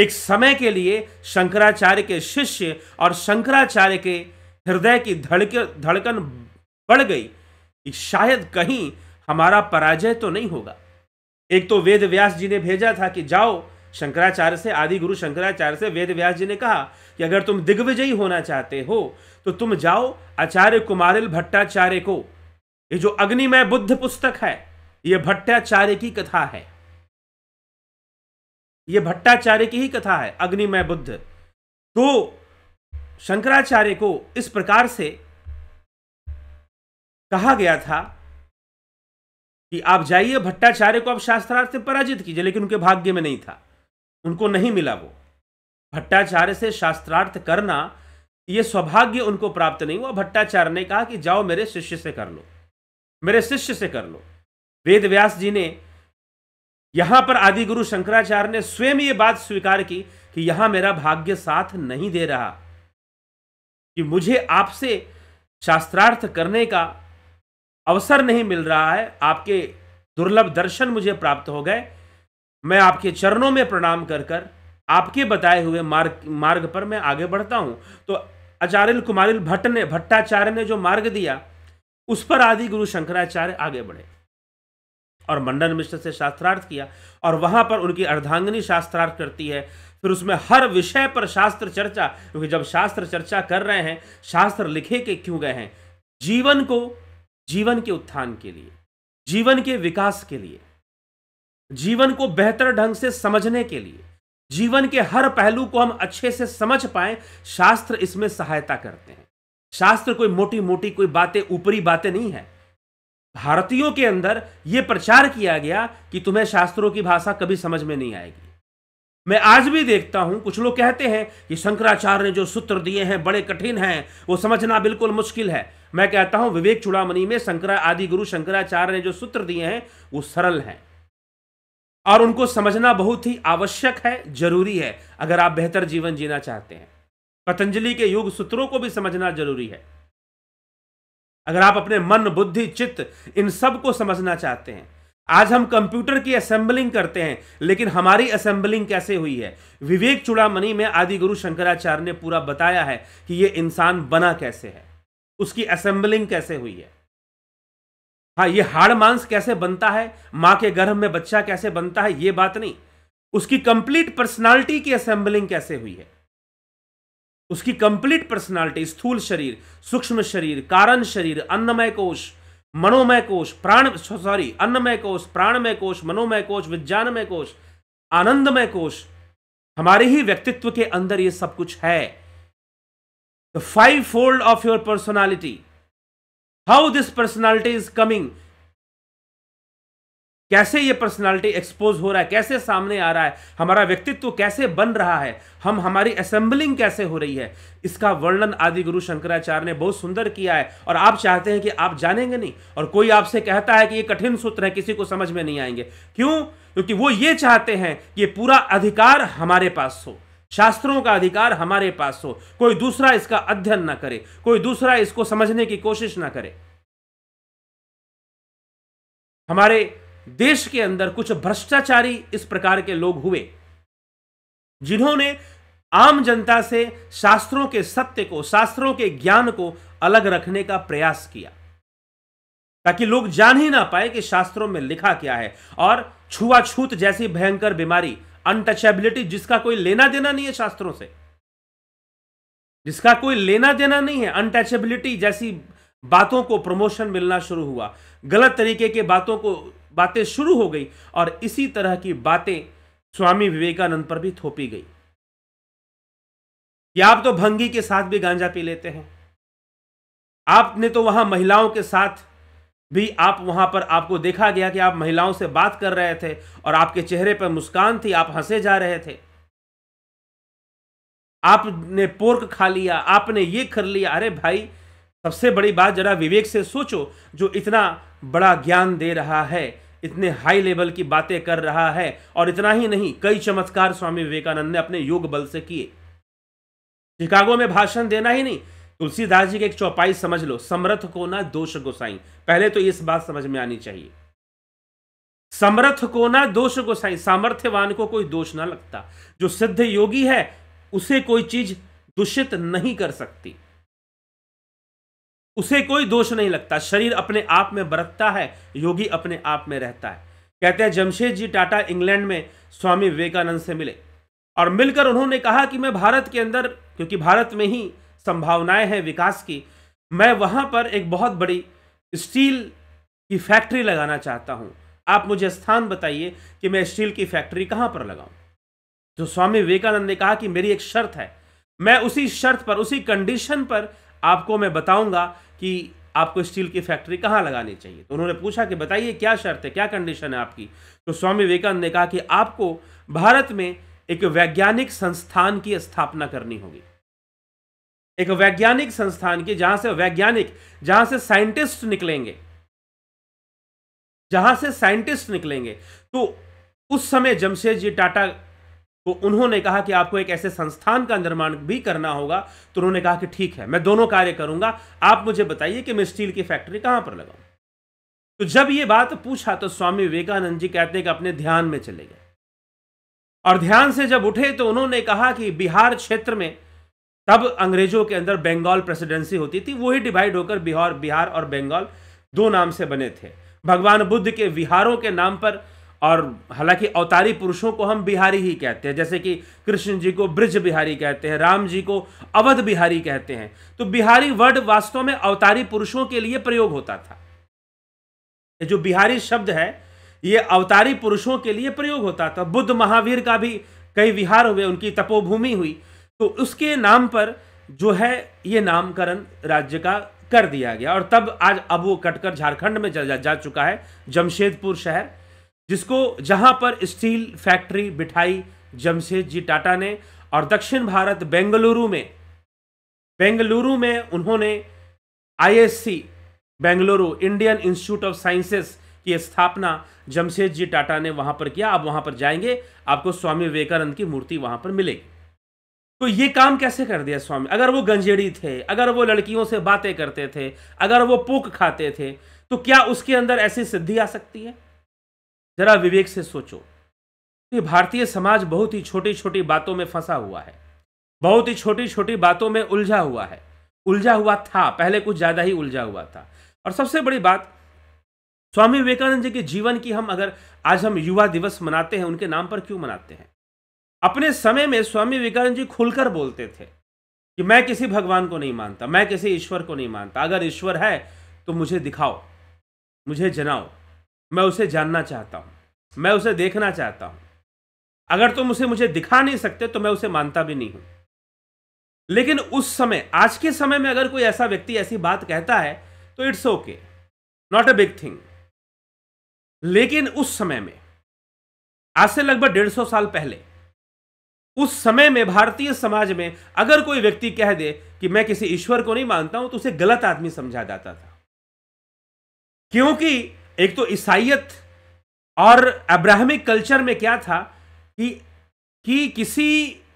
एक समय के लिए शंकराचार्य के शिष्य और शंकराचार्य के हृदय की धड़क धड़कन बढ़ गई कि शायद कहीं हमारा पराजय तो नहीं होगा एक तो वेद व्यास जी ने भेजा था कि जाओ शंकराचार्य से आदि गुरु शंकराचार्य से वेद व्यास जी ने कहा कि अगर तुम दिग्विजयी होना चाहते हो तो तुम जाओ आचार्य कुमारिल भट्टाचार्य को ये जो अग्निमय बुद्ध पुस्तक है ये भट्टाचार्य की कथा है ये भट्टाचार्य की ही कथा है अग्निमय बुद्ध तो शंकराचार्य को इस प्रकार से कहा गया था कि आप जाइए भट्टाचार्य को आप शास्त्रार्थ से पराजित कीजिए लेकिन उनके भाग्य में नहीं था उनको नहीं मिला वो भट्टाचार्य से शास्त्रार्थ करना यह सौभाग्य उनको प्राप्त नहीं हुआ भट्टाचार्य ने कहा कि जाओ मेरे शिष्य से कर लो मेरे शिष्य से कर लो वेद व्यास जी ने यहां पर आदि गुरु शंकराचार्य ने स्वयं ये बात स्वीकार की कि यहां मेरा भाग्य साथ नहीं दे रहा कि मुझे आपसे शास्त्रार्थ करने का अवसर नहीं मिल रहा है आपके दुर्लभ दर्शन मुझे प्राप्त हो गए मैं आपके चरणों में प्रणाम कर कर आपके बताए हुए मार्ग मार्ग पर मैं आगे बढ़ता हूं तो आचार्य कुमारिल भट्ट ने भट्टाचार्य ने जो मार्ग दिया उस पर आदि गुरु शंकराचार्य आगे बढ़े और मंडन मिश्र से शास्त्रार्थ किया और वहां पर उनकी अर्धांगनी शास्त्रार्थ करती है फिर उसमें हर विषय पर शास्त्र चर्चा क्योंकि जब शास्त्र चर्चा कर रहे हैं शास्त्र लिखे के क्यों गए हैं जीवन को जीवन के उत्थान के लिए जीवन के विकास के लिए जीवन को बेहतर ढंग से समझने के लिए जीवन के हर पहलू को हम अच्छे से समझ पाए शास्त्र इसमें सहायता करते हैं शास्त्र कोई मोटी मोटी कोई बातें ऊपरी बातें नहीं है भारतीयों के अंदर यह प्रचार किया गया कि तुम्हें शास्त्रों की भाषा कभी समझ में नहीं आएगी मैं आज भी देखता हूं कुछ लोग कहते हैं कि शंकराचार्य ने जो सूत्र दिए हैं बड़े कठिन हैं वो समझना बिल्कुल मुश्किल है मैं कहता हूं विवेक चुड़ामणि में शंकरा आदि गुरु शंकराचार्य ने जो सूत्र दिए हैं वो सरल हैं और उनको समझना बहुत ही आवश्यक है जरूरी है अगर आप बेहतर जीवन जीना चाहते हैं पतंजलि के युग सूत्रों को भी समझना जरूरी है अगर आप अपने मन बुद्धि चित्त इन सब को समझना चाहते हैं आज हम कंप्यूटर की असेंबलिंग करते हैं लेकिन हमारी असेंबलिंग कैसे हुई है विवेक चुड़ामी में आदि गुरु शंकराचार्य ने पूरा बताया है कि ये इंसान बना कैसे है उसकी असेंबलिंग कैसे हुई है हाँ ये हाड़ मांस कैसे बनता है मां के गर्भ में बच्चा कैसे बनता है ये बात नहीं उसकी कंप्लीट पर्सनालिटी की असेंबलिंग कैसे हुई है उसकी कंप्लीट पर्सनालिटी स्थूल शरीर सूक्ष्म शरीर कारण शरीर अन्नमय कोश मनोमय कोश प्राण सॉरी अन्नमय कोश प्राणमय कोश मनोमय कोश विज्ञानमय कोश आनंदमय कोश हमारे ही व्यक्तित्व के अंदर ये सब कुछ है the five fold of your personality how this personality is coming कैसे ये पर्सनालिटी एक्सपोज हो रहा है कैसे सामने आ रहा है हमारा व्यक्तित्व कैसे बन रहा है हम हमारी असेंबलिंग कैसे हो रही है इसका वर्णन आदि गुरु शंकराचार्य ने बहुत सुंदर किया है और आप चाहते हैं कि आप जानेंगे नहीं और कोई आपसे कहता है कि ये कठिन सूत्र है किसी को समझ में नहीं आएंगे क्यों क्योंकि वो ये चाहते हैं कि पूरा अधिकार हमारे पास हो शास्त्रों का अधिकार हमारे पास हो कोई दूसरा इसका अध्ययन ना करे कोई दूसरा इसको समझने की कोशिश ना करे हमारे देश के अंदर कुछ भ्रष्टाचारी इस प्रकार के लोग हुए जिन्होंने आम जनता से शास्त्रों के सत्य को शास्त्रों के ज्ञान को अलग रखने का प्रयास किया ताकि लोग जान ही ना पाए कि शास्त्रों में लिखा क्या है और छुआछूत जैसी भयंकर बीमारी अनटचेबिलिटी जिसका कोई लेना देना नहीं है शास्त्रों से जिसका कोई लेना देना नहीं है अनटचेबिलिटी जैसी बातों को प्रमोशन मिलना शुरू हुआ गलत तरीके के बातों को बातें शुरू हो गई और इसी तरह की बातें स्वामी विवेकानंद पर भी थोपी गई कि आप तो भंगी के साथ भी गांजा पी लेते हैं आपने तो वहां महिलाओं के साथ भी आप वहां पर आपको देखा गया कि आप महिलाओं से बात कर रहे थे और आपके चेहरे पर मुस्कान थी आप हंसे जा रहे थे आपने पोर्क खा लिया आपने ये कर लिया अरे भाई सबसे बड़ी बात जरा विवेक से सोचो जो इतना बड़ा ज्ञान दे रहा है इतने हाई लेवल की बातें कर रहा है और इतना ही नहीं कई चमत्कार स्वामी विवेकानंद ने अपने योग बल से किए शिकागो में भाषण देना ही नहीं तुलसीदास जी की एक चौपाई समझ लो समर्थ को ना दोष गोसाई पहले तो इस बात समझ में आनी चाहिए समर्थ को ना दोष गोसाई सामर्थ्यवान को कोई दोष ना लगता जो सिद्ध योगी है उसे कोई चीज दूषित नहीं कर सकती उसे कोई दोष नहीं लगता शरीर अपने आप में बरतता है योगी अपने आप में रहता है कहते हैं जमशेद जी टाटा इंग्लैंड में स्वामी विवेकानंद से मिले और मिलकर उन्होंने कहा कि मैं भारत के अंदर क्योंकि भारत में ही संभावनाएं हैं विकास की मैं वहां पर एक बहुत बड़ी स्टील की फैक्ट्री लगाना चाहता हूं आप मुझे स्थान बताइए कि मैं स्टील की फैक्ट्री कहां पर लगाऊं तो स्वामी विवेकानंद ने कहा कि मेरी एक शर्त है मैं उसी शर्त पर उसी कंडीशन पर आपको मैं बताऊंगा कि आपको स्टील की फैक्ट्री कहाँ लगानी चाहिए तो उन्होंने पूछा कि बताइए क्या शर्त है क्या कंडीशन है आपकी तो स्वामी विवेकानंद ने कहा कि आपको भारत में एक वैज्ञानिक संस्थान की स्थापना करनी होगी एक वैज्ञानिक संस्थान की जहां से वैज्ञानिक जहां से साइंटिस्ट निकलेंगे जहां से साइंटिस्ट निकलेंगे तो उस समय जमशेद जी टाटा तो उन्होंने कहा कि आपको एक ऐसे संस्थान का निर्माण भी करना होगा तो उन्होंने कहा कि ठीक है मैं दोनों कार्य करूंगा आप मुझे बताइए कि मैं स्टील की फैक्ट्री कहां पर लगाऊं तो जब ये बात पूछा तो स्वामी विवेकानंद जी कहते हैं कि अपने ध्यान में चले गए और ध्यान से जब उठे तो उन्होंने कहा कि बिहार क्षेत्र में तब अंग्रेजों के अंदर बंगाल प्रेसिडेंसी होती थी वही डिवाइड होकर बिहार बिहार और बंगाल दो नाम से बने थे भगवान बुद्ध के विहारों के नाम पर और हालांकि अवतारी पुरुषों को हम बिहारी ही कहते हैं जैसे कि कृष्ण जी को ब्रज बिहारी कहते हैं राम जी को अवध बिहारी कहते हैं तो बिहारी वर्ड वास्तव में अवतारी पुरुषों के लिए प्रयोग होता था जो बिहारी शब्द है ये अवतारी पुरुषों के लिए प्रयोग होता था बुद्ध महावीर का भी कई विहार हुए उनकी तपोभूमि हुई तो उसके नाम पर जो है ये नामकरण राज्य का कर दिया गया और तब आज अब वो कटकर झारखंड में जा, जा, जा चुका है जमशेदपुर शहर जिसको जहां पर स्टील फैक्ट्री बिठाई जमशेद जी टाटा ने और दक्षिण भारत बेंगलुरु में बेंगलुरु में उन्होंने ISC Bengaluru Indian Institute of Sciences की स्थापना जमशेद जी टाटा ने वहां पर किया आप वहां पर जाएंगे आपको स्वामी विवेकानंद की मूर्ति वहां पर मिलेगी तो ये काम कैसे कर दिया स्वामी अगर वो गंजेड़ी थे अगर वो लड़कियों से बातें करते थे अगर वो पुक खाते थे तो क्या उसके अंदर ऐसी सिद्धि आ सकती है जरा विवेक से सोचो कि भारतीय समाज बहुत ही छोटी छोटी बातों में फंसा हुआ है बहुत ही छोटी छोटी बातों में उलझा हुआ है उलझा हुआ था पहले कुछ ज़्यादा ही उलझा हुआ था और सबसे बड़ी बात स्वामी विवेकानंद जी के जीवन की हम अगर आज हम युवा दिवस मनाते हैं उनके नाम पर क्यों मनाते हैं अपने समय में स्वामी विवेकानंद जी खुलकर बोलते थे कि मैं किसी भगवान को नहीं मानता मैं किसी ईश्वर को नहीं मानता अगर ईश्वर है तो मुझे दिखाओ मुझे जनाओ मैं उसे जानना चाहता हूँ मैं उसे देखना चाहता हूँ अगर तुम उसे मुझे दिखा नहीं सकते तो मैं उसे मानता भी नहीं हूँ लेकिन उस समय आज के समय में अगर कोई ऐसा व्यक्ति ऐसी बात कहता है तो it's okay not a big thing लेकिन उस समय में आज से लगभग डेढ़ सौ साल पहले उस समय में भारतीय समाज में अगर कोई व्यक्ति कह दे कि मैं किसी ईश्वर को नहीं मानता हूं तो उसे गलत आदमी समझा जाता था क्योंकि एक तो ईसाइत और अब्राहमिक कल्चर में क्या था कि कि किसी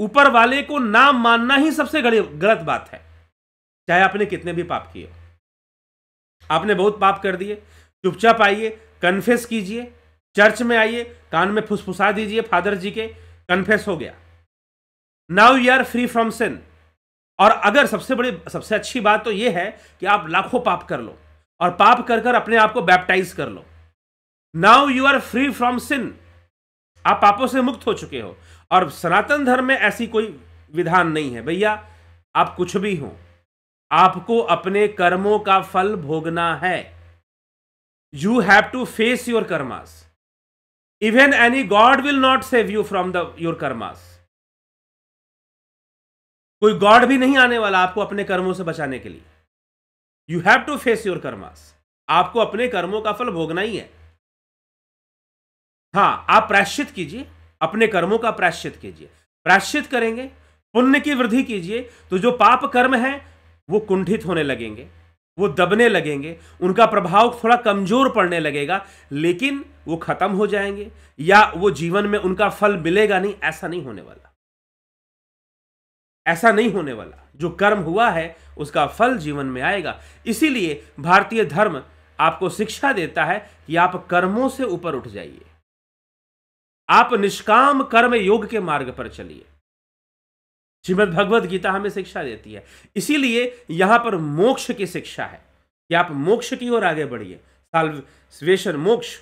ऊपर वाले को ना मानना ही सबसे गलत बात है चाहे आपने कितने भी पाप किए आपने बहुत पाप कर दिए चुपचाप आइए कन्फेस कीजिए चर्च में आइए कान में फुसफुसा दीजिए फादर जी के कन्फेस हो गया now you are free from sin और अगर सबसे बड़ी सबसे अच्छी बात तो यह है कि आप लाखों पाप कर लो और पाप कर कर अपने आप को बैप्टाइज कर लो now you are free from sin आप पापों से मुक्त हो चुके हो और सनातन धर्म में ऐसी कोई विधान नहीं है भैया आप कुछ भी हो आपको अपने कर्मों का फल भोगना है you have to face your karmas even any God will not save you from the your karmas कोई गॉड भी नहीं आने वाला आपको अपने कर्मों से बचाने के लिए you have to face your karmas आपको अपने कर्मों का फल भोगना ही है हाँ आप प्रायश्चित कीजिए अपने कर्मों का प्राश्चित कीजिए प्रायश्चित करेंगे पुण्य की वृद्धि कीजिए तो जो पाप कर्म है वो कुंठित होने लगेंगे वो दबने लगेंगे उनका प्रभाव थोड़ा कमजोर पड़ने लगेगा लेकिन वो खत्म हो जाएंगे या वो जीवन में उनका फल मिलेगा नहीं ऐसा नहीं होने वाला ऐसा नहीं होने वाला जो कर्म हुआ है उसका फल जीवन में आएगा इसीलिए भारतीय धर्म आपको शिक्षा देता है कि आप कर्मों से ऊपर उठ जाइए आप निष्काम कर्म योग के मार्ग पर चलिए श्रीमद भगवत गीता हमें शिक्षा देती है इसीलिए यहां पर मोक्ष की शिक्षा है कि आप मोक्ष की ओर आगे बढ़िए साल्वेशन मोक्ष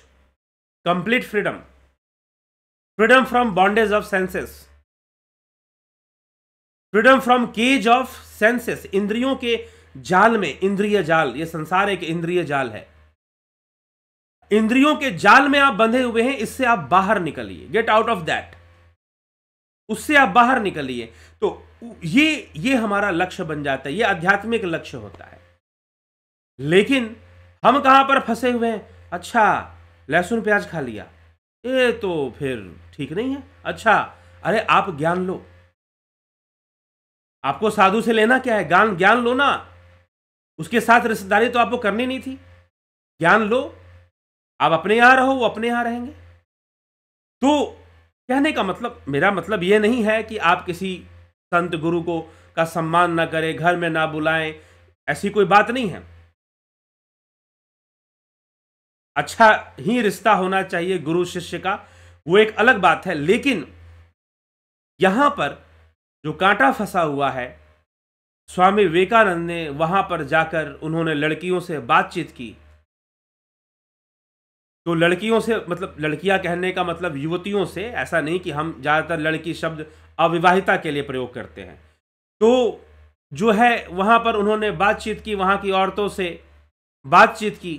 complete freedom freedom from bondage of senses freedom from cage of senses इंद्रियों के जाल में इंद्रिय जाल ये संसार एक इंद्रिय जाल है इंद्रियों के जाल में आप बंधे हुए हैं इससे आप बाहर निकलिए गेट आउट ऑफ दैट उससे आप बाहर निकलिए तो ये ये हमारा लक्ष्य बन जाता है ये आध्यात्मिक लक्ष्य होता है लेकिन हम कहां पर फंसे हुए हैं अच्छा लहसुन प्याज खा लिया ये तो फिर ठीक नहीं है अच्छा अरे आप ज्ञान लो आपको साधु से लेना क्या है ज्ञान ज्ञान लो ना उसके साथ रिश्तेदारी तो आपको करनी नहीं थी ज्ञान लो आप अपने यहां रहो वो अपने यहां रहेंगे तो कहने का मतलब मेरा मतलब ये नहीं है कि आप किसी संत गुरु को का सम्मान ना करें घर में ना बुलाएं ऐसी कोई बात नहीं है अच्छा ही रिश्ता होना चाहिए गुरु शिष्य का वो एक अलग बात है लेकिन यहां पर जो कांटा फंसा हुआ है स्वामी विवेकानंद ने वहां पर जाकर उन्होंने लड़कियों से बातचीत की तो लड़कियों से मतलब लड़कियां कहने का मतलब युवतियों से ऐसा नहीं कि हम ज़्यादातर लड़की शब्द अविवाहिता के लिए प्रयोग करते हैं तो जो है वहाँ पर उन्होंने बातचीत की वहाँ की औरतों से बातचीत की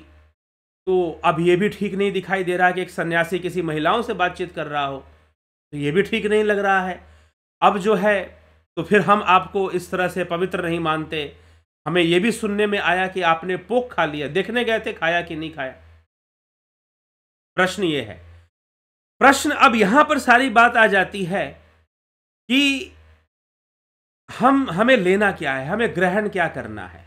तो अब ये भी ठीक नहीं दिखाई दे रहा कि एक सन्यासी किसी महिलाओं से बातचीत कर रहा हो तो ये भी ठीक नहीं लग रहा है अब जो है तो फिर हम आपको इस तरह से पवित्र नहीं मानते हमें यह भी सुनने में आया कि आपने पोख खा लिया देखने गए थे खाया कि नहीं खाया प्रश्न ये है प्रश्न अब यहां पर सारी बात आ जाती है कि हम हमें लेना क्या है हमें ग्रहण क्या करना है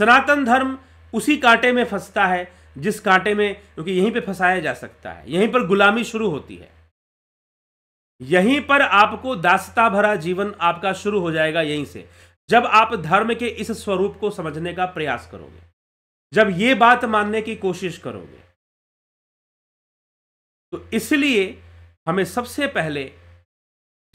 सनातन धर्म उसी कांटे में फंसता है जिस कांटे में क्योंकि यहीं पे फंसाया जा सकता है यहीं पर गुलामी शुरू होती है यहीं पर आपको दासता भरा जीवन आपका शुरू हो जाएगा यहीं से जब आप धर्म के इस स्वरूप को समझने का प्रयास करोगे जब ये बात मानने की कोशिश करोगे तो इसलिए हमें सबसे पहले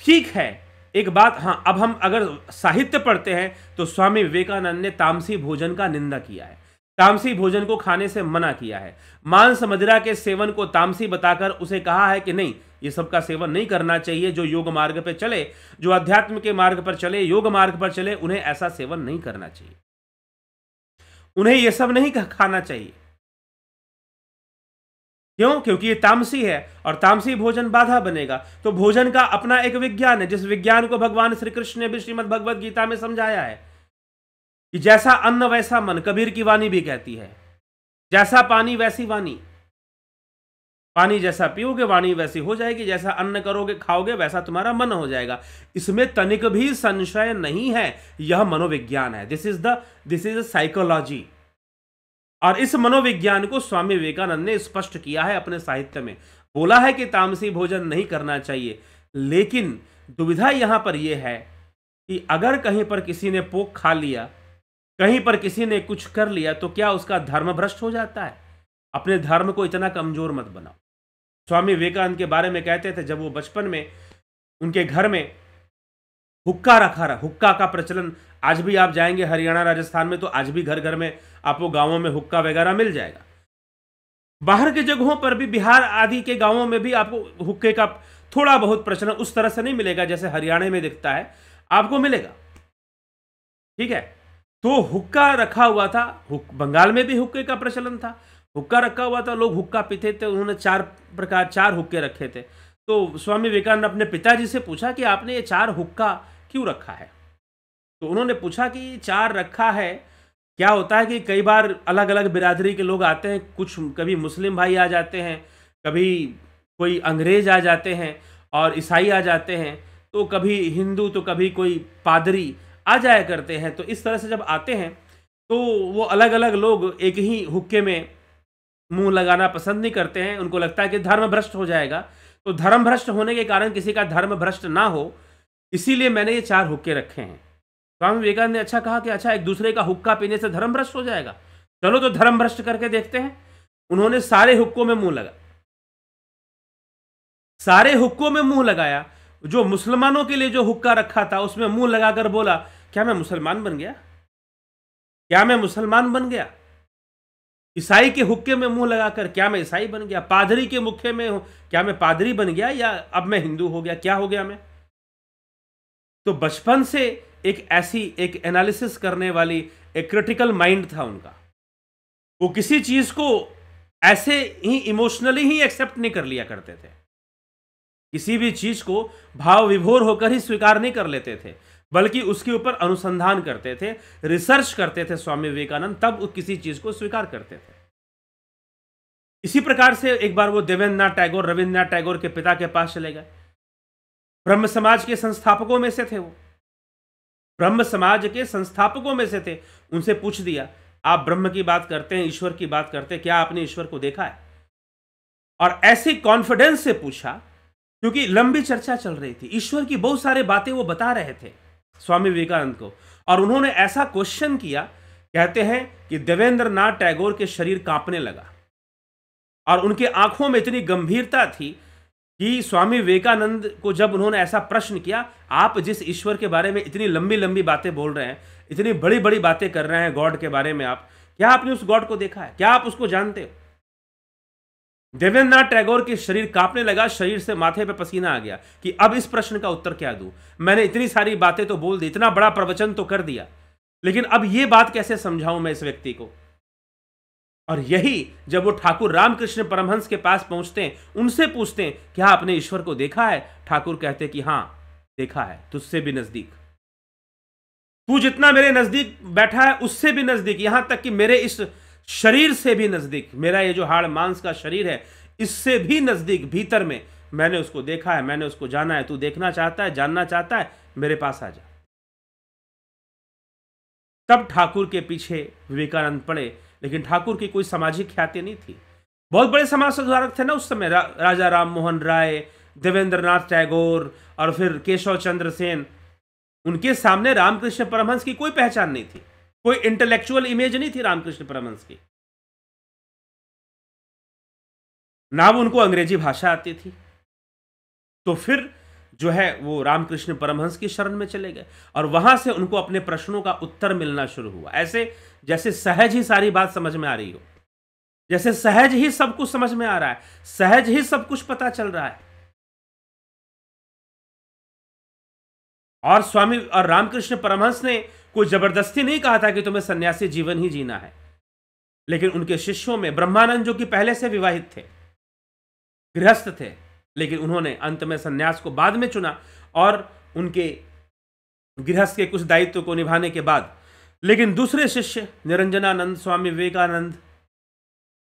ठीक है एक बात हाँ अब हम अगर साहित्य पढ़ते हैं तो स्वामी विवेकानंद ने तामसी भोजन का निंदा किया है तामसी भोजन को खाने से मना किया है मांस मदिरा के सेवन को तामसी बताकर उसे कहा है कि नहीं ये सबका सेवन नहीं करना चाहिए जो योग मार्ग पर चले जो अध्यात्म के मार्ग पर चले योग मार्ग पर चले उन्हें ऐसा सेवन नहीं करना चाहिए उन्हें यह सब नहीं खाना चाहिए क्यों क्योंकि ये तामसी है और तामसी भोजन बाधा बनेगा तो भोजन का अपना एक विज्ञान है जिस विज्ञान को भगवान श्री कृष्ण ने भी श्रीमद भगवद गीता में समझाया है कि जैसा अन्न वैसा मन कबीर की वाणी भी कहती है जैसा पानी वैसी वाणी पानी जैसा पियोगे वाणी वैसी हो जाएगी जैसा अन्न करोगे खाओगे वैसा तुम्हारा मन हो जाएगा इसमें तनिक भी संशय नहीं है यह मनोविज्ञान है this is the this is psychology और इस मनोविज्ञान को स्वामी विवेकानंद ने स्पष्ट किया है अपने साहित्य में बोला है कि तामसी भोजन नहीं करना चाहिए लेकिन दुविधा यहां पर यह है कि अगर कहीं पर किसी ने पोक खा लिया कहीं पर किसी ने कुछ कर लिया तो क्या उसका धर्म भ्रष्ट हो जाता है अपने धर्म को इतना कमजोर मत बनाओ स्वामी विवेकानंद के बारे में कहते थे जब वो बचपन में उनके घर में हुक्का रखा रहा हुक्का का प्रचलन आज भी आप जाएंगे हरियाणा राजस्थान में तो आज भी घर घर में आपको गांवों में हुक्का वगैरह मिल जाएगा बाहर के जगहों पर भी बिहार आदि के गांवों में भी आपको हुक्के का थोड़ा बहुत प्रचलन उस तरह से नहीं मिलेगा जैसे हरियाणा में दिखता है आपको मिलेगा ठीक है तो हुक्का रखा हुआ था हुक बंगाल में भी हुक्के का प्रचलन था हुक्का रखा हुआ था लोग हुक्का पीते थे उन्होंने चार प्रकार चार हुक्के रखे थे तो स्वामी विवेकानंद अपने पिताजी से पूछा कि आपने ये चार हुक्का क्यों रखा है तो उन्होंने पूछा कि चार रखा है क्या होता है कि कई बार अलग अलग बिरादरी के लोग आते हैं कुछ कभी मुस्लिम भाई आ जाते हैं कभी कोई अंग्रेज आ जाते हैं और ईसाई आ जाते हैं तो कभी हिंदू तो कभी कोई पादरी आ जाया करते हैं तो इस तरह से जब आते हैं तो वो अलग अलग लोग एक ही हुक्के में मुंह लगाना पसंद नहीं करते हैं उनको लगता है कि धर्म भ्रष्ट हो जाएगा तो धर्म भ्रष्ट होने के कारण किसी का धर्म भ्रष्ट ना हो इसीलिए मैंने ये चार हुक्के रखे हैं स्वामी विवेकानंद ने अच्छा कहा कि अच्छा एक दूसरे का हुक्का पीने से धर्म भ्रष्ट हो जाएगा चलो तो धर्म भ्रष्ट करके देखते हैं उन्होंने सारे हुक्कों में मुंह लगा सारे हुक्कों में मुंह लगाया जो मुसलमानों के लिए जो हुक्का रखा था उसमें मुंह लगाकर बोला क्या मैं मुसलमान बन गया क्या मैं मुसलमान बन गया ईसाई के हुक्के में मुंह लगाकर क्या मैं ईसाई बन गया पादरी के मुखे में हूं क्या मैं पादरी बन गया या अब मैं हिंदू हो गया क्या हो गया मैं तो बचपन से एक ऐसी एक एनालिसिस करने वाली एक क्रिटिकल माइंड था उनका वो किसी चीज को ऐसे ही इमोशनली ही एक्सेप्ट नहीं कर लिया करते थे किसी भी चीज को भाव विभोर होकर ही स्वीकार नहीं कर लेते थे बल्कि उसके ऊपर अनुसंधान करते थे रिसर्च करते थे स्वामी विवेकानंद तब किसी चीज को स्वीकार करते थे इसी प्रकार से एक बार वो देवेंद्रनाथ टैगोर रविन्द्रनाथ टैगोर के पिता के पास चले गए ब्रह्म समाज के संस्थापकों में से थे वो ब्रह्म समाज के संस्थापकों में से थे उनसे पूछ दिया आप ब्रह्म की बात करते हैं ईश्वर की बात करते हैं क्या आपने ईश्वर को देखा है और ऐसे कॉन्फिडेंस से पूछा क्योंकि लंबी चर्चा चल रही थी ईश्वर की बहुत सारे बातें वो बता रहे थे स्वामी विवेकानंद को और उन्होंने ऐसा क्वेश्चन किया कहते हैं कि देवेंद्र नाथ टैगोर के शरीर कांपने लगा और उनके आंखों में इतनी गंभीरता थी कि स्वामी विवेकानंद को जब उन्होंने ऐसा प्रश्न किया आप जिस ईश्वर के बारे में इतनी लंबी लंबी बातें बोल रहे हैं इतनी बड़ी बड़ी बातें कर रहे हैं गॉड के बारे में आप क्या आपने उस गॉड को देखा है क्या आप उसको जानते हो देवेंद्रनाथ टैगोर के शरीर कांपने लगा शरीर से माथे पर पसीना आ गया कि अब इस प्रश्न का उत्तर क्या दूं मैंने इतनी सारी बातें तो बोल दी इतना बड़ा प्रवचन तो कर दिया लेकिन अब यह बात कैसे समझाऊं मैं इस व्यक्ति को और यही जब वो ठाकुर रामकृष्ण परमहंस के पास पहुंचते हैं उनसे पूछते हैं क्या आपने ईश्वर को देखा है ठाकुर कहते कि हां देखा है तुझसे भी नजदीक तू जितना मेरे नजदीक बैठा है उससे भी नजदीक यहां तक कि मेरे इस शरीर से भी नज़दीक मेरा ये जो हाड़ मांस का शरीर है इससे भी नज़दीक भीतर में मैंने उसको देखा है मैंने उसको जाना है तू देखना चाहता है जानना चाहता है मेरे पास आ जा तब ठाकुर के पीछे विवेकानंद पड़े लेकिन ठाकुर की कोई सामाजिक ख्याति नहीं थी बहुत बड़े समाज सुधारक थे ना उस समय रा, राजा राम मोहन राय देवेंद्र नाथ टैगोर और फिर केशव चंद्र सेन उनके सामने रामकृष्ण परमहंस की कोई पहचान नहीं थी कोई इंटेलेक्चुअल इमेज नहीं थी रामकृष्ण परमहंस की ना वो उनको अंग्रेजी भाषा आती थी तो फिर जो है वो रामकृष्ण परमहंस की शरण में चले गए और वहां से उनको अपने प्रश्नों का उत्तर मिलना शुरू हुआ ऐसे जैसे सहज ही सारी बात समझ में आ रही हो जैसे सहज ही सब कुछ समझ में आ रहा है सहज ही सब कुछ पता चल रहा है और स्वामी और रामकृष्ण परमहंस ने कोई ज़बरदस्ती नहीं कहा था कि तुम्हें सन्यासी जीवन ही जीना है लेकिन उनके शिष्यों में ब्रह्मानंद जो कि पहले से विवाहित थे गृहस्थ थे लेकिन उन्होंने अंत में सन्यास को बाद में चुना और उनके गृहस्थ के कुछ दायित्व को निभाने के बाद लेकिन दूसरे शिष्य निरंजनानंद स्वामी विवेकानंद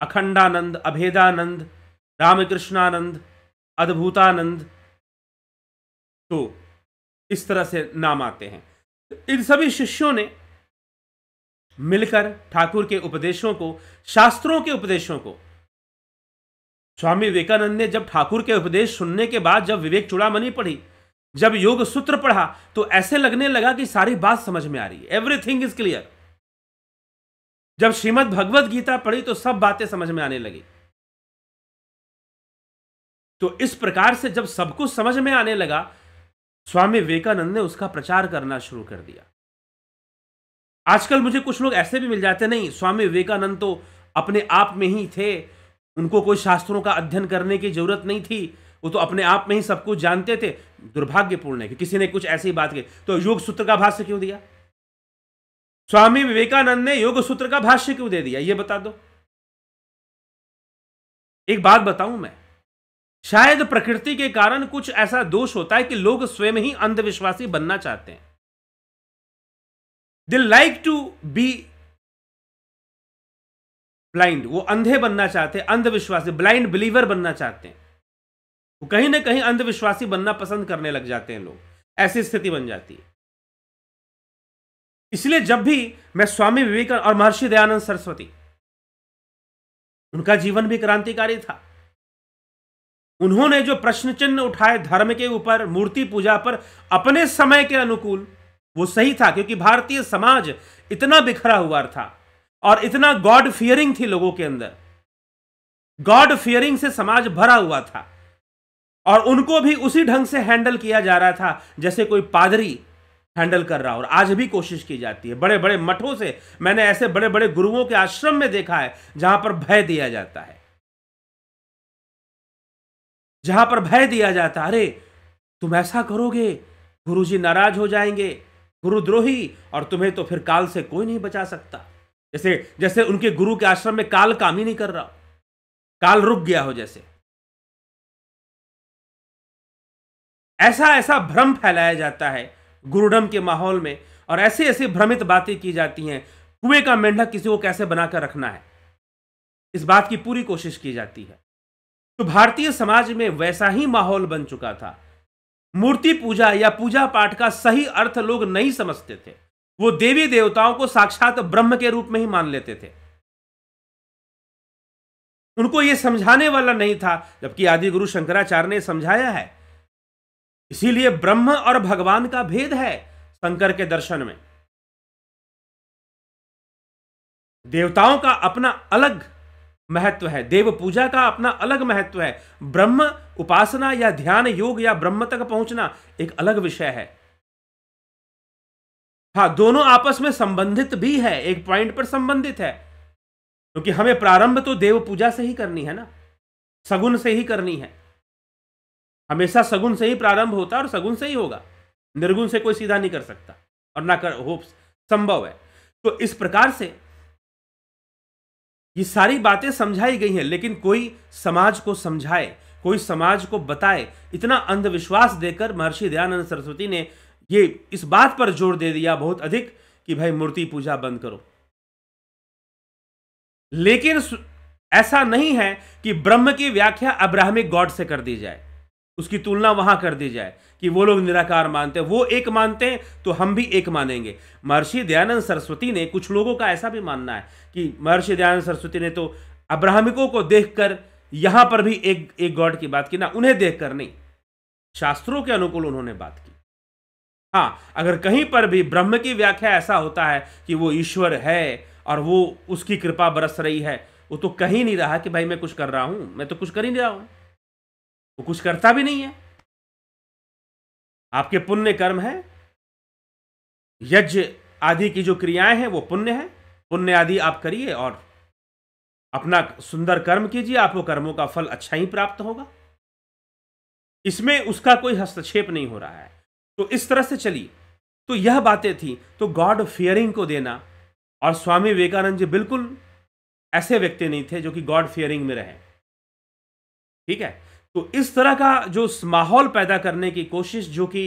अखंडानंद अभेदानंद रामकृष्णानंद अद्भुतानंद तो इस तरह से नाम आते हैं इन सभी शिष्यों ने मिलकर ठाकुर के उपदेशों को शास्त्रों के उपदेशों को स्वामी विवेकानंद ने जब ठाकुर के उपदेश सुनने के बाद जब विवेक चुड़ामणि पढ़ी जब योग सूत्र पढ़ा तो ऐसे लगने लगा कि सारी बात समझ में आ रही है एवरीथिंग इज क्लियर जब श्रीमद भगवत गीता पढ़ी तो सब बातें समझ में आने लगी तो इस प्रकार से जब सब कुछ समझ में आने लगा स्वामी विवेकानंद ने उसका प्रचार करना शुरू कर दिया आजकल मुझे कुछ लोग ऐसे भी मिल जाते नहीं स्वामी विवेकानंद तो अपने आप में ही थे उनको कोई शास्त्रों का अध्ययन करने की जरूरत नहीं थी वो तो अपने आप में ही सब कुछ जानते थे दुर्भाग्यपूर्ण है कि किसी ने कुछ ऐसी बात की तो योग सूत्र का भाष्य क्यों दिया स्वामी विवेकानंद ने योग सूत्र का भाष्य क्यों दे दिया ये बता दो एक बात बताऊं मैं शायद प्रकृति के कारण कुछ ऐसा दोष होता है कि लोग स्वयं ही अंधविश्वासी बनना चाहते हैं they like to be blind वो अंधे बनना चाहते हैं अंधविश्वासी ब्लाइंड बिलीवर बनना चाहते हैं वो कहीं ना कहीं अंधविश्वासी बनना पसंद करने लग जाते हैं लोग ऐसी स्थिति बन जाती है इसलिए जब भी मैं स्वामी विवेकानंद और महर्षि दयानंद सरस्वती उनका जीवन भी क्रांतिकारी था उन्होंने जो प्रश्न चिन्ह उठाए धर्म के ऊपर मूर्ति पूजा पर अपने समय के अनुकूल वो सही था क्योंकि भारतीय समाज इतना बिखरा हुआ था और इतना गॉड फियरिंग थी लोगों के अंदर गॉड फियरिंग से समाज भरा हुआ था और उनको भी उसी ढंग से हैंडल किया जा रहा था जैसे कोई पादरी हैंडल कर रहा और आज भी कोशिश की जाती है बड़े बड़े मठों से मैंने ऐसे बड़े बड़े गुरुओं के आश्रम में देखा है जहां पर भय दिया जाता है जहां पर भय दिया जाता अरे तुम ऐसा करोगे गुरुजी नाराज हो जाएंगे गुरुद्रोही और तुम्हें तो फिर काल से कोई नहीं बचा सकता जैसे जैसे उनके गुरु के आश्रम में काल काम ही नहीं कर रहा काल रुक गया हो जैसे ऐसा ऐसा भ्रम फैलाया जाता है गुरुडम के माहौल में और ऐसे ऐसे भ्रमित बातें की जाती हैं कुएं का मेंढक किसी को कैसे बनाकर रखना है इस बात की पूरी कोशिश की जाती है तो भारतीय समाज में वैसा ही माहौल बन चुका था मूर्ति पूजा या पूजा पाठ का सही अर्थ लोग नहीं समझते थे वो देवी देवताओं को साक्षात ब्रह्म के रूप में ही मान लेते थे उनको यह समझाने वाला नहीं था जबकि आदि गुरु शंकराचार्य ने समझाया है इसीलिए ब्रह्म और भगवान का भेद है शंकर के दर्शन में देवताओं का अपना अलग महत्व है देव पूजा का अपना अलग महत्व है ब्रह्म उपासना या ध्यान योग या ब्रह्म तक पहुंचना एक अलग विषय है हाँ दोनों आपस में संबंधित भी है एक पॉइंट पर संबंधित है क्योंकि तो हमें प्रारंभ तो देव पूजा से ही करनी है ना सगुन से ही करनी है हमेशा सगुन से ही प्रारंभ होता है और सगुन से ही होगा निर्गुण से कोई सीधा नहीं कर सकता और ना कर होप्स संभव है तो इस प्रकार से ये सारी बातें समझाई गई हैं लेकिन कोई समाज को समझाए कोई समाज को बताए इतना अंधविश्वास देकर महर्षि दयानंद सरस्वती ने ये इस बात पर जोर दे दिया बहुत अधिक कि भाई मूर्ति पूजा बंद करो लेकिन ऐसा नहीं है कि ब्रह्म की व्याख्या अब्राहमिक गॉड से कर दी जाए उसकी तुलना वहां कर दी जाए कि वो लोग निराकार मानते हैं वो एक मानते हैं तो हम भी एक मानेंगे महर्षि दयानंद सरस्वती ने कुछ लोगों का ऐसा भी मानना है कि महर्षि दयानंद सरस्वती ने तो अब्राहमिकों को देखकर यहां पर भी एक एक गॉड की बात की ना उन्हें देखकर नहीं शास्त्रों के अनुकूल उन्होंने बात की हाँ अगर कहीं पर भी ब्रह्म की व्याख्या ऐसा होता है कि वो ईश्वर है और वो उसकी कृपा बरस रही है वो तो कहीं नहीं रहा कि भाई मैं कुछ कर रहा हूं मैं तो कुछ कर ही नहीं रहा हूं वो कुछ करता भी नहीं है आपके पुण्य कर्म है यज्ञ आदि की जो क्रियाएं हैं वो पुण्य है पुण्य आदि आप करिए और अपना सुंदर कर्म कीजिए आपको कर्मों का फल अच्छा ही प्राप्त होगा इसमें उसका कोई हस्तक्षेप नहीं हो रहा है तो इस तरह से चलिए तो यह बातें थी तो गॉड फियरिंग को देना और स्वामी विवेकानंद जी बिल्कुल ऐसे व्यक्ति नहीं थे जो कि गॉड फियरिंग में रहे ठीक है तो इस तरह का जो माहौल पैदा करने की कोशिश जो कि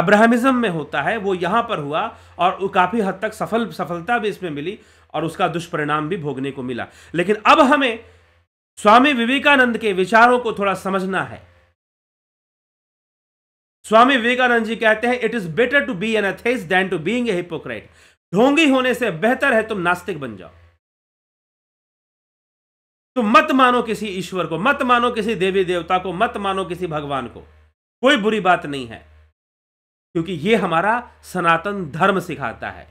अब्राहमिज़म में होता है वो यहाँ पर हुआ और काफ़ी हद तक सफल सफलता भी इसमें मिली और उसका दुष्परिणाम भी भोगने को मिला लेकिन अब हमें स्वामी विवेकानंद के विचारों को थोड़ा समझना है स्वामी विवेकानंद जी कहते हैं it is better to be an atheist than to being a hypocrite ढोंगी होने से बेहतर है तुम नास्तिक बन जाओ तो मत मानो किसी ईश्वर को मत मानो किसी देवी देवता को मत मानो किसी भगवान को कोई बुरी बात नहीं है क्योंकि ये हमारा सनातन धर्म सिखाता है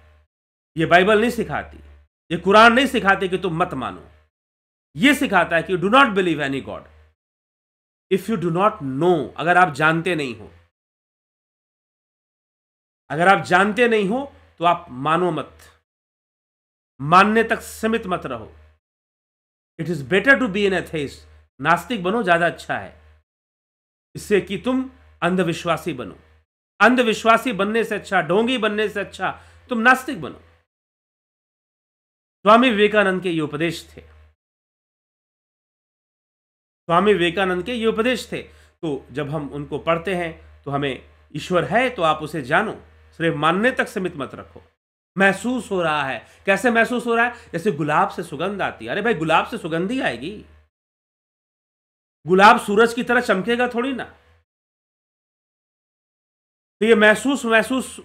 ये बाइबल नहीं सिखाती ये कुरान नहीं सिखाते कि तुम मत मानो ये सिखाता है कि do not believe any God if you do not know अगर आप जानते नहीं हो अगर आप जानते नहीं हो तो आप मानो मत मानने तक सीमित मत रहो it is better to be an atheist नास्तिक बनो ज़्यादा अच्छा है इससे कि तुम अंधविश्वासी बनो अंधविश्वासी बनने से अच्छा ढोंगी बनने से अच्छा तुम नास्तिक बनो स्वामी विवेकानंद के ये उपदेश थे स्वामी विवेकानंद के ये उपदेश थे तो जब हम उनको पढ़ते हैं तो हमें ईश्वर है तो आप उसे जानो सिर्फ मानने तक सीमित मत रखो महसूस हो रहा है कैसे महसूस हो रहा है जैसे गुलाब से सुगंध आती है अरे भाई गुलाब से सुगंध ही आएगी गुलाब सूरज की तरह चमकेगा थोड़ी ना तो ये महसूस महसूस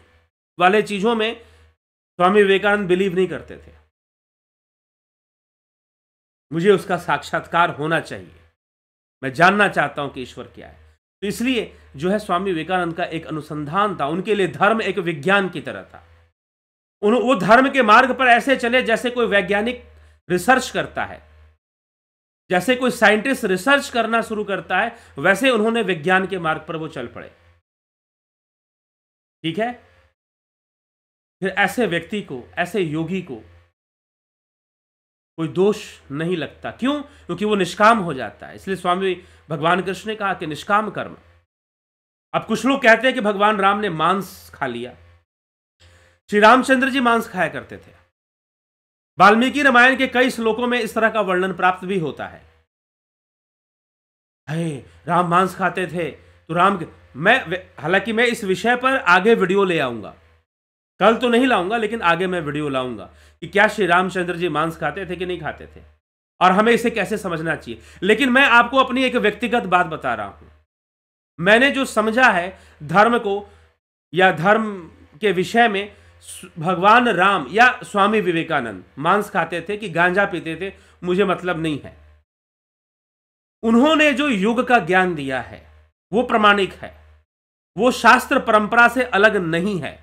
वाले चीजों में स्वामी विवेकानंद बिलीव नहीं करते थे मुझे उसका साक्षात्कार होना चाहिए मैं जानना चाहता हूं कि ईश्वर क्या है तो इसलिए जो है स्वामी विवेकानंद का एक अनुसंधान था उनके लिए धर्म एक विज्ञान की तरह था उन वो धर्म के मार्ग पर ऐसे चले जैसे कोई वैज्ञानिक रिसर्च करता है जैसे कोई साइंटिस्ट रिसर्च करना शुरू करता है वैसे उन्होंने विज्ञान के मार्ग पर वो चल पड़े ठीक है फिर ऐसे व्यक्ति को ऐसे योगी को कोई दोष नहीं लगता क्यों क्योंकि वो निष्काम हो जाता है इसलिए स्वामी भगवान कृष्ण ने कहा कि निष्काम कर्म अब कुछ लोग कहते हैं कि भगवान राम ने मांस खा लिया श्री रामचंद्र जी मांस खाया करते थे वाल्मीकि रामायण के कई श्लोकों में इस तरह का वर्णन प्राप्त भी होता है हे राम मांस खाते थे तो राम मैं हालांकि मैं इस विषय पर आगे वीडियो ले आऊंगा कल तो नहीं लाऊंगा लेकिन आगे मैं वीडियो लाऊंगा कि क्या श्री रामचंद्र जी मांस खाते थे कि नहीं खाते थे और हमें इसे कैसे समझना चाहिए लेकिन मैं आपको अपनी एक व्यक्तिगत बात बता रहा हूं मैंने जो समझा है धर्म को या धर्म के विषय में भगवान राम या स्वामी विवेकानंद मांस खाते थे कि गांजा पीते थे मुझे मतलब नहीं है उन्होंने जो युग का ज्ञान दिया है वो प्रमाणिक है वो शास्त्र परंपरा से अलग नहीं है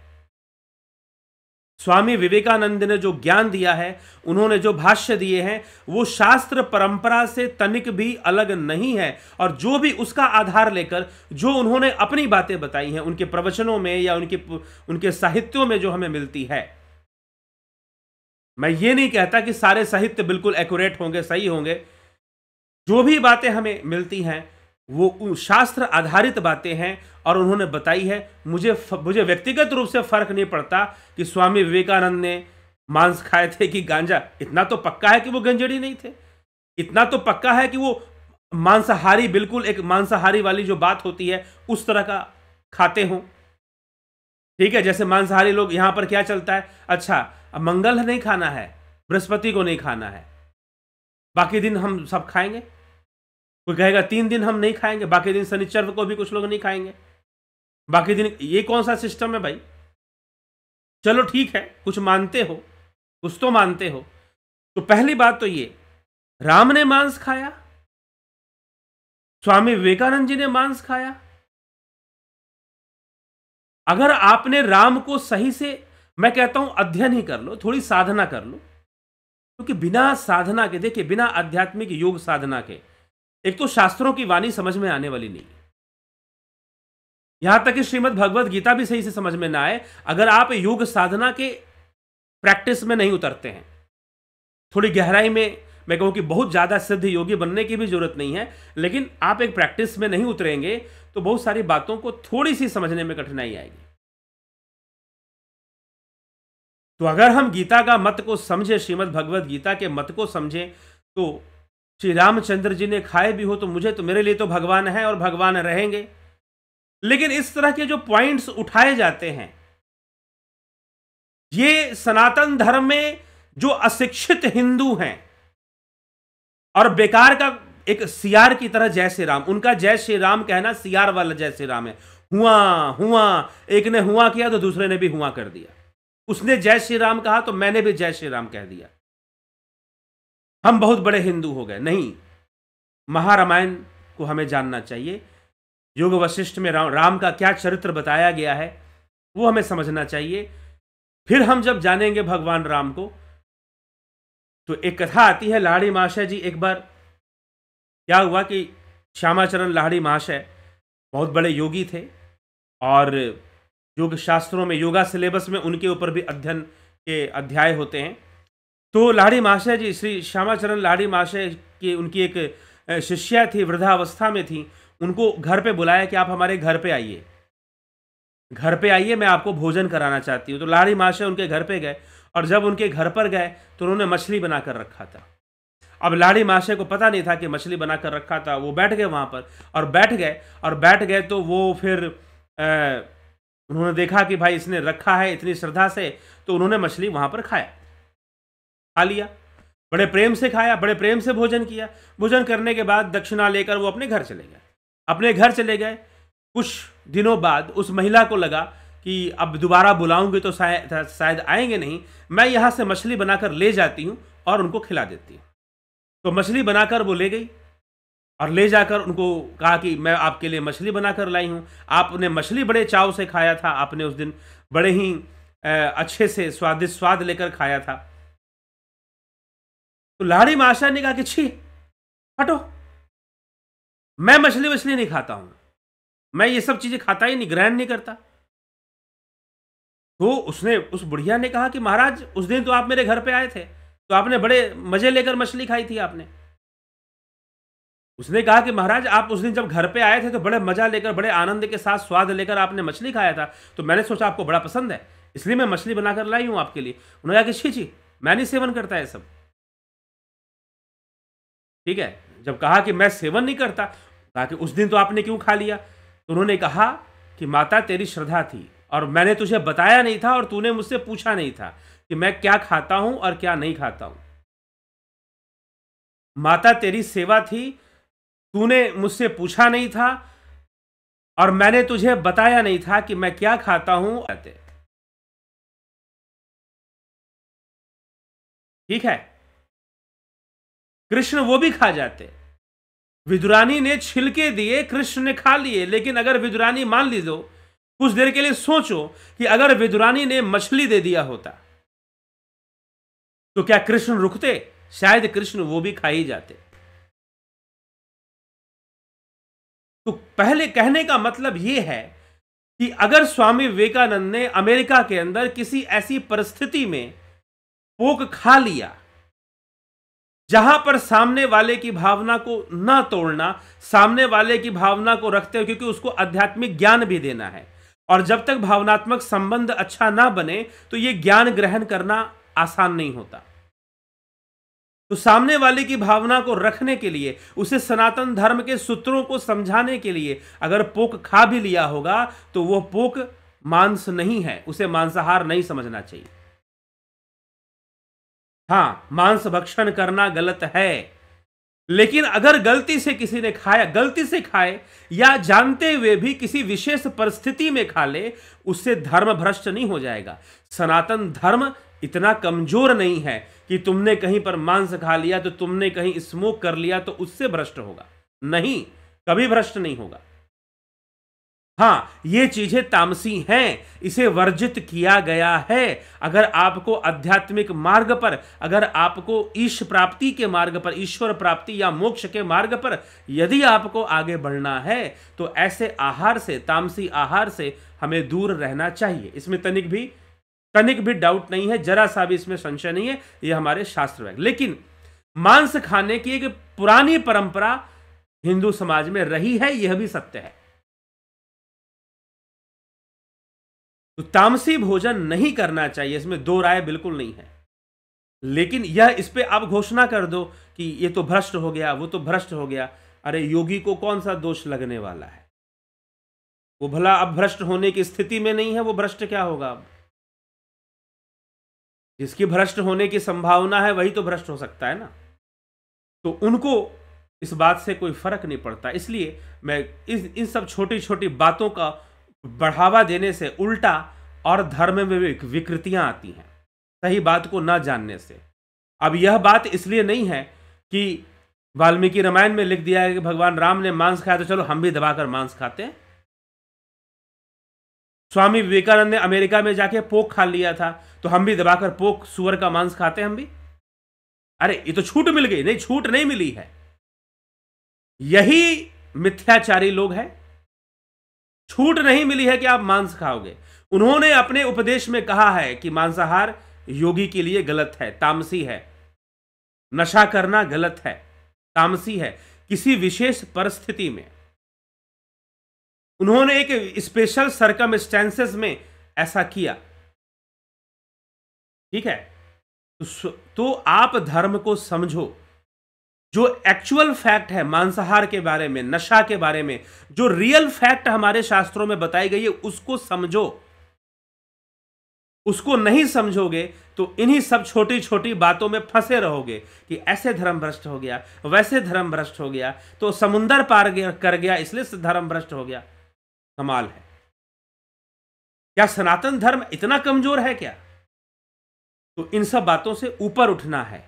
स्वामी विवेकानंद ने जो ज्ञान दिया है उन्होंने जो भाष्य दिए हैं वो शास्त्र परंपरा से तनिक भी अलग नहीं है और जो भी उसका आधार लेकर जो उन्होंने अपनी बातें बताई हैं उनके प्रवचनों में या उनके उनके साहित्यों में जो हमें मिलती है मैं ये नहीं कहता कि सारे साहित्य बिल्कुल एक्यूरेट होंगे सही होंगे जो भी बातें हमें मिलती हैं वो शास्त्र आधारित बातें हैं और उन्होंने बताई है मुझे मुझे व्यक्तिगत रूप से फ़र्क नहीं पड़ता कि स्वामी विवेकानंद ने मांस खाए थे कि गांजा इतना तो पक्का है कि वो गंजड़ी नहीं थे इतना तो पक्का है कि वो मांसाहारी बिल्कुल एक मांसाहारी वाली जो बात होती है उस तरह का खाते हों ठीक है जैसे मांसाहारी लोग यहां पर क्या चलता है अच्छा मंगल नहीं खाना है बृहस्पति को नहीं खाना है बाकी दिन हम सब खाएंगे कोई कहेगा तीन दिन हम नहीं खाएंगे बाकी दिन शनिचर को भी कुछ लोग नहीं खाएंगे बाकी दिन ये कौन सा सिस्टम है भाई चलो ठीक है कुछ मानते हो कुछ तो मानते हो तो पहली बात तो ये राम ने मांस खाया स्वामी विवेकानंद जी ने मांस खाया अगर आपने राम को सही से मैं कहता हूं अध्ययन ही कर लो थोड़ी साधना कर लो क्योंकि बिना साधना के देखिए बिना आध्यात्मिक योग साधना के एक तो शास्त्रों की वाणी समझ में आने वाली नहीं यहां तक कि श्रीमद भगवद गीता भी सही से समझ में ना आए अगर आप योग साधना के प्रैक्टिस में नहीं उतरते हैं थोड़ी गहराई में मैं कहूं कि बहुत ज़्यादा सिद्ध योगी बनने की भी जरूरत नहीं है लेकिन आप एक प्रैक्टिस में नहीं उतरेंगे तो बहुत सारी बातों को थोड़ी सी समझने में कठिनाई आएगी तो अगर हम गीता का मत को समझे श्रीमद भगवद गीता के मत को समझें तो श्री रामचंद्र जी ने खाए भी हो तो मुझे तो मेरे लिए तो भगवान है और भगवान रहेंगे लेकिन इस तरह के जो पॉइंट्स उठाए जाते हैं ये सनातन धर्म में जो अशिक्षित हिंदू हैं और बेकार का एक सियार की तरह जय श्री राम उनका जय श्री राम कहना सियार वाला जय श्री राम है हुआ हुआ एक ने हुआ किया तो दूसरे ने भी हुआ कर दिया उसने जय श्री राम कहा तो मैंने भी जय श्री राम कह दिया हम बहुत बड़े हिंदू हो गए नहीं महारामायण को हमें जानना चाहिए योग वशिष्ठ में राम राम का क्या चरित्र बताया गया है वो हमें समझना चाहिए फिर हम जब जानेंगे भगवान राम को तो एक कथा आती है लाहड़ी महाशय जी एक बार क्या हुआ कि श्यामाचरण लाहड़ी महाशय बहुत बड़े योगी थे और योग शास्त्रों में योगा सिलेबस में उनके ऊपर भी अध्ययन के अध्याय होते हैं तो लाड़ी महाशय जी श्री श्यामाचरण लाड़ी महाशय की उनकी एक शिष्या थी वृद्धावस्था में थी उनको घर पे बुलाया कि आप हमारे घर पे आइए घर पे आइए मैं आपको भोजन कराना चाहती हूँ तो लाड़ी महाशय उनके घर पे गए और जब उनके घर पर गए तो उन्होंने मछली बनाकर रखा था अब लाड़ी महाशय को पता नहीं था कि मछली बनाकर रखा था वो बैठ गए वहाँ पर और बैठ गए और बैठ गए तो वो फिर आ, उन्होंने देखा कि भाई इसने रखा है इतनी श्रद्धा से तो उन्होंने मछली वहाँ पर खाया खा लिया बड़े प्रेम से खाया बड़े प्रेम से भोजन किया भोजन करने के बाद दक्षिणा लेकर वो अपने घर चले गए अपने घर चले गए कुछ दिनों बाद उस महिला को लगा कि अब दोबारा बुलाऊंगी तो शायद आएंगे नहीं मैं यहाँ से मछली बनाकर ले जाती हूँ और उनको खिला देती हूँ तो मछली बनाकर वो ले गई और ले जाकर उनको कहा कि मैं आपके लिए मछली बनाकर लाई हूँ आपने मछली बड़े चाव से खाया था आपने उस दिन बड़े ही अच्छे से स्वादिष्ट स्वाद लेकर खाया था तो लाड़ी माशा ने कहा कि छी हटो मैं मछली वछली नहीं खाता हूं मैं ये सब चीजें खाता ही नहीं ग्रहण नहीं करता तो उसने उस बुढ़िया ने कहा कि महाराज उस दिन तो आप मेरे घर पे आए थे तो आपने बड़े मजे लेकर मछली खाई थी आपने उसने कहा कि महाराज आप उस दिन जब घर पे आए थे तो बड़े मजा लेकर बड़े आनंद के साथ स्वाद लेकर आपने मछली खाया था तो मैंने सोचा आपको बड़ा पसंद है इसलिए मैं मछली बनाकर लाई हूं आपके लिए उन्होंने कहा कि छी छी मैं नहीं सेवन करता है सब ठीक है जब कहा कि मैं सेवन नहीं करता कहा कि उस दिन तो आपने क्यों खा लिया तो उन्होंने कहा कि माता तेरी श्रद्धा थी और मैंने तुझे बताया नहीं था और तूने मुझसे पूछा नहीं था कि मैं क्या खाता हूं और क्या नहीं खाता हूं माता तेरी सेवा थी तूने मुझसे पूछा नहीं था और मैंने तुझे बताया नहीं था कि मैं क्या खाता हूं ठीक है कृष्ण वो भी खा जाते विदुरानी ने छिलके दिए कृष्ण ने खा लिए लेकिन अगर विदुरानी मान ली दो कुछ देर के लिए सोचो कि अगर विदुरानी ने मछली दे दिया होता तो क्या कृष्ण रुकते शायद कृष्ण वो भी खा ही जाते तो पहले कहने का मतलब यह है कि अगर स्वामी विवेकानंद ने अमेरिका के अंदर किसी ऐसी परिस्थिति में पोक खा लिया जहां पर सामने वाले की भावना को ना तोड़ना सामने वाले की भावना को रखते हुए क्योंकि उसको आध्यात्मिक ज्ञान भी देना है और जब तक भावनात्मक संबंध अच्छा ना बने तो ये ज्ञान ग्रहण करना आसान नहीं होता तो सामने वाले की भावना को रखने के लिए उसे सनातन धर्म के सूत्रों को समझाने के लिए अगर पोक खा भी लिया होगा तो वह पोक मांस नहीं है उसे मांसाहार नहीं समझना चाहिए हाँ मांस भक्षण करना गलत है लेकिन अगर गलती से किसी ने खाया गलती से खाए या जानते हुए भी किसी विशेष परिस्थिति में खा ले उससे धर्म भ्रष्ट नहीं हो जाएगा सनातन धर्म इतना कमजोर नहीं है कि तुमने कहीं पर मांस खा लिया तो तुमने कहीं स्मोक कर लिया तो उससे भ्रष्ट होगा नहीं कभी भ्रष्ट नहीं होगा हाँ ये चीज़ें तामसी हैं इसे वर्जित किया गया है अगर आपको आध्यात्मिक मार्ग पर अगर आपको ईश प्राप्ति के मार्ग पर ईश्वर प्राप्ति या मोक्ष के मार्ग पर यदि आपको आगे बढ़ना है तो ऐसे आहार से तामसी आहार से हमें दूर रहना चाहिए इसमें तनिक भी तनिक भी डाउट नहीं है जरा सा भी इसमें संशय नहीं है ये हमारे शास्त्र है लेकिन मांस खाने की एक पुरानी परंपरा हिंदू समाज में रही है यह भी सत्य है तो तामसी भोजन नहीं करना चाहिए इसमें दो राय बिल्कुल नहीं है लेकिन यह इस पर आप घोषणा कर दो कि ये तो भ्रष्ट हो गया वो तो भ्रष्ट हो गया अरे योगी को कौन सा दोष लगने वाला है वो भला अब भ्रष्ट होने की स्थिति में नहीं है वो भ्रष्ट क्या होगा अब जिसकी भ्रष्ट होने की संभावना है वही तो भ्रष्ट हो सकता है ना तो उनको इस बात से कोई फर्क नहीं पड़ता इसलिए मैं इस इन सब छोटी छोटी बातों का बढ़ावा देने से उल्टा और धर्म में विकृतियां आती हैं सही बात को ना जानने से अब यह बात इसलिए नहीं है कि वाल्मीकि रामायण में लिख दिया है कि भगवान राम ने मांस खाया तो चलो हम भी दबाकर मांस खाते हैं स्वामी विवेकानंद ने अमेरिका में जाके पोक खा लिया था तो हम भी दबाकर पोक सुअर का मांस खाते हैं हम भी अरे ये तो छूट मिल गई नहीं छूट नहीं मिली है यही मिथ्याचारी लोग हैं छूट नहीं मिली है कि आप मांस खाओगे उन्होंने अपने उपदेश में कहा है कि मांसाहार योगी के लिए गलत है तामसी है नशा करना गलत है तामसी है किसी विशेष परिस्थिति में उन्होंने एक स्पेशल सरकम में ऐसा किया ठीक है तो, तो आप धर्म को समझो जो एक्चुअल फैक्ट है मांसाहार के बारे में नशा के बारे में जो रियल फैक्ट हमारे शास्त्रों में बताई गई है उसको समझो उसको नहीं समझोगे तो इन्हीं सब छोटी छोटी बातों में फंसे रहोगे कि ऐसे धर्म भ्रष्ट हो गया वैसे धर्म भ्रष्ट हो गया तो समुंदर पार गया, कर गया इसलिए धर्म भ्रष्ट हो गया कमाल है क्या सनातन धर्म इतना कमजोर है क्या तो इन सब बातों से ऊपर उठना है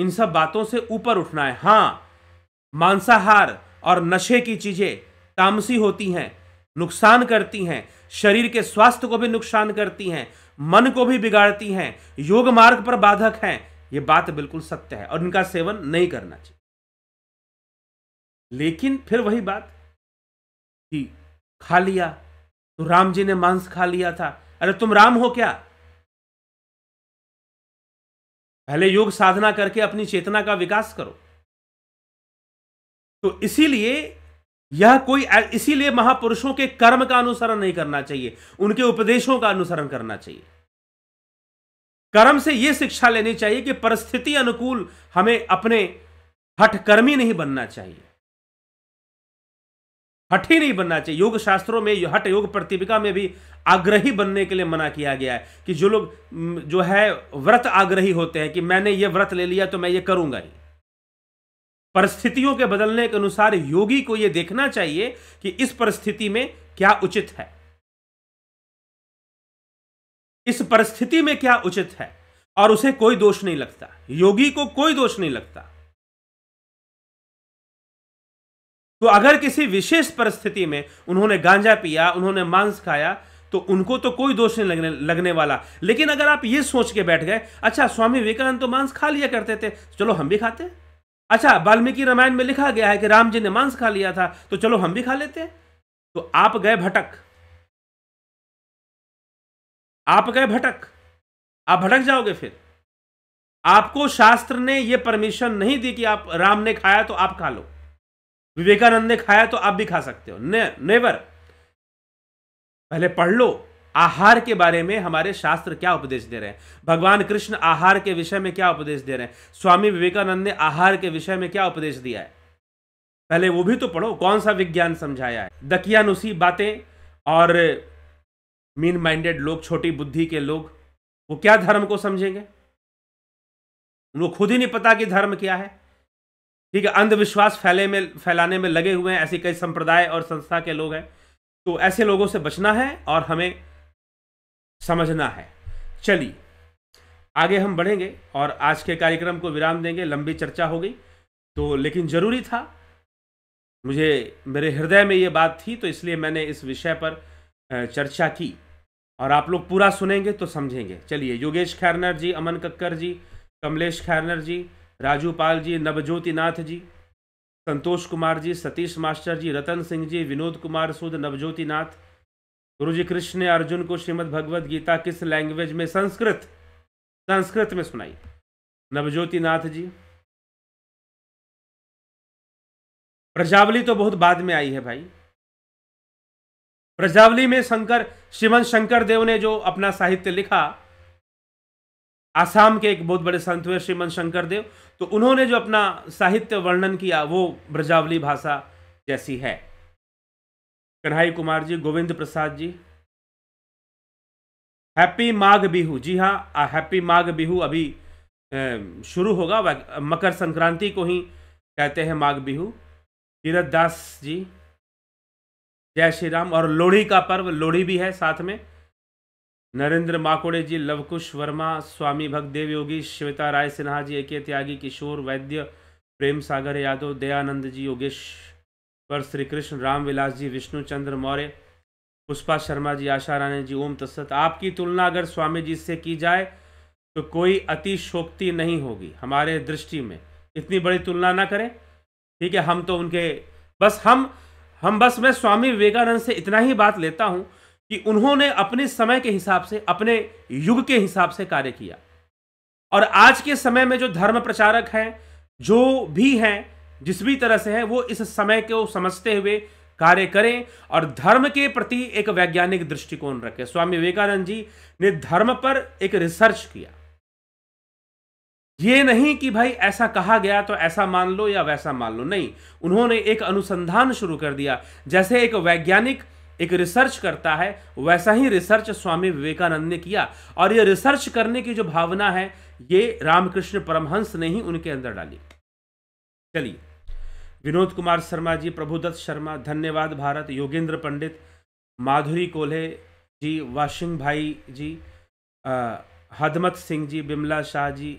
इन सब बातों से ऊपर उठना है हाँ मांसाहार और नशे की चीज़ें तामसी होती हैं नुकसान करती हैं शरीर के स्वास्थ्य को भी नुकसान करती हैं मन को भी बिगाड़ती हैं योग मार्ग पर बाधक हैं ये बात बिल्कुल सत्य है और इनका सेवन नहीं करना चाहिए लेकिन फिर वही बात कि खा लिया तो राम जी ने मांस खा लिया था अरे तुम राम हो क्या पहले योग साधना करके अपनी चेतना का विकास करो तो इसीलिए यह कोई इसीलिए महापुरुषों के कर्म का अनुसरण नहीं करना चाहिए उनके उपदेशों का अनुसरण करना चाहिए कर्म से यह शिक्षा लेनी चाहिए कि परिस्थिति अनुकूल हमें अपने हठकर्मी नहीं बनना चाहिए हट ही नहीं बनना चाहिए योग शास्त्रों में हट योग प्रतिपिका में भी आग्रही बनने के लिए मना किया गया है कि जो लोग जो है व्रत आग्रही होते हैं कि मैंने ये व्रत ले लिया तो मैं ये करूंगा ही परिस्थितियों के बदलने के अनुसार योगी को यह देखना चाहिए कि इस परिस्थिति में क्या उचित है इस परिस्थिति में क्या उचित है और उसे कोई दोष नहीं लगता योगी को कोई दोष नहीं लगता तो अगर किसी विशेष परिस्थिति में उन्होंने गांजा पिया उन्होंने मांस खाया तो उनको तो कोई दोष नहीं लगने लगने वाला लेकिन अगर आप ये सोच के बैठ गए अच्छा स्वामी विवेकानंद तो मांस खा लिया करते थे तो चलो हम भी खाते अच्छा वाल्मीकि रामायण में लिखा गया है कि राम जी ने मांस खा लिया था तो चलो हम भी खा लेते तो आप गए भटक आप गए भटक आप भटक जाओगे फिर आपको शास्त्र ने यह परमिशन नहीं दी कि आप राम ने खाया तो आप खा लो विवेकानंद ने खाया तो आप भी खा सकते हो ने, नेवर पहले पढ़ लो आहार के बारे में हमारे शास्त्र क्या उपदेश दे रहे हैं भगवान कृष्ण आहार के विषय में क्या उपदेश दे रहे हैं स्वामी विवेकानंद ने आहार के विषय में क्या उपदेश दिया है पहले वो भी तो पढ़ो कौन सा विज्ञान समझाया है दकियानुसी बातें और मीन माइंडेड लोग छोटी बुद्धि के लोग वो क्या धर्म को समझेंगे उनको खुद ही नहीं पता कि धर्म क्या है ठीक है अंधविश्वास फैले में फैलाने में लगे हुए हैं ऐसे कई संप्रदाय और संस्था के लोग हैं तो ऐसे लोगों से बचना है और हमें समझना है चलिए आगे हम बढ़ेंगे और आज के कार्यक्रम को विराम देंगे लंबी चर्चा हो गई तो लेकिन ज़रूरी था मुझे मेरे हृदय में ये बात थी तो इसलिए मैंने इस विषय पर चर्चा की और आप लोग पूरा सुनेंगे तो समझेंगे चलिए योगेश खैरनर जी अमन कक्कर जी कमलेश खैरनर जी राजू पाल जी नवज्योति नाथ जी संतोष कुमार जी सतीश मास्टर जी रतन सिंह जी विनोद कुमार सूद नवज्योति नाथ गुरुजी कृष्ण ने अर्जुन को श्रीमद् भगवद गीता किस लैंग्वेज में संस्कृत संस्कृत में सुनाई नवज्योति नाथ जी प्रजावली तो बहुत बाद में आई है भाई प्रजावली में शंकर श्रीमन शंकर देव ने जो अपना साहित्य लिखा आसाम के एक बहुत बड़े संत हुए श्रीमन शंकर देव तो उन्होंने जो अपना साहित्य वर्णन किया वो ब्रजावली भाषा जैसी है कन्हई कुमार जी गोविंद प्रसाद जी हैप्पी माघ बिहू जी हाँ हैप्पी माघ बिहू अभी शुरू होगा मकर संक्रांति को ही कहते हैं माघ बिहू तीरथ दास जी जय श्री राम और लोहड़ी का पर्व लोहड़ी भी है साथ में नरेंद्र माकोड़े जी लवकुश वर्मा स्वामी भगदेव योगी श्वेता राय सिन्हा जी एके त्यागी किशोर वैद्य प्रेम सागर यादव दयानंद जी पर श्री कृष्ण रामविलास जी विष्णु चंद्र मौर्य पुष्पा शर्मा जी आशा रानी जी ओम तस्सत आपकी तुलना अगर स्वामी जी से की जाए तो कोई अतिशोक्ति नहीं होगी हमारे दृष्टि में इतनी बड़ी तुलना ना करें ठीक है हम तो उनके बस हम हम बस मैं स्वामी विवेकानंद से इतना ही बात लेता हूँ कि उन्होंने अपने समय के हिसाब से अपने युग के हिसाब से कार्य किया और आज के समय में जो धर्म प्रचारक हैं जो भी हैं जिस भी तरह से हैं वो इस समय को समझते हुए कार्य करें और धर्म के प्रति एक वैज्ञानिक दृष्टिकोण रखें स्वामी विवेकानंद जी ने धर्म पर एक रिसर्च किया ये नहीं कि भाई ऐसा कहा गया तो ऐसा मान लो या वैसा मान लो नहीं उन्होंने एक अनुसंधान शुरू कर दिया जैसे एक वैज्ञानिक एक रिसर्च करता है वैसा ही रिसर्च स्वामी विवेकानंद ने किया और यह रिसर्च करने की जो भावना है ये रामकृष्ण परमहंस ने ही उनके अंदर डाली चलिए विनोद कुमार शर्मा जी प्रभुदत्त शर्मा धन्यवाद भारत योगेंद्र पंडित माधुरी कोल्हे जी वाशिंग भाई जी हदमत सिंह जी बिमला शाह जी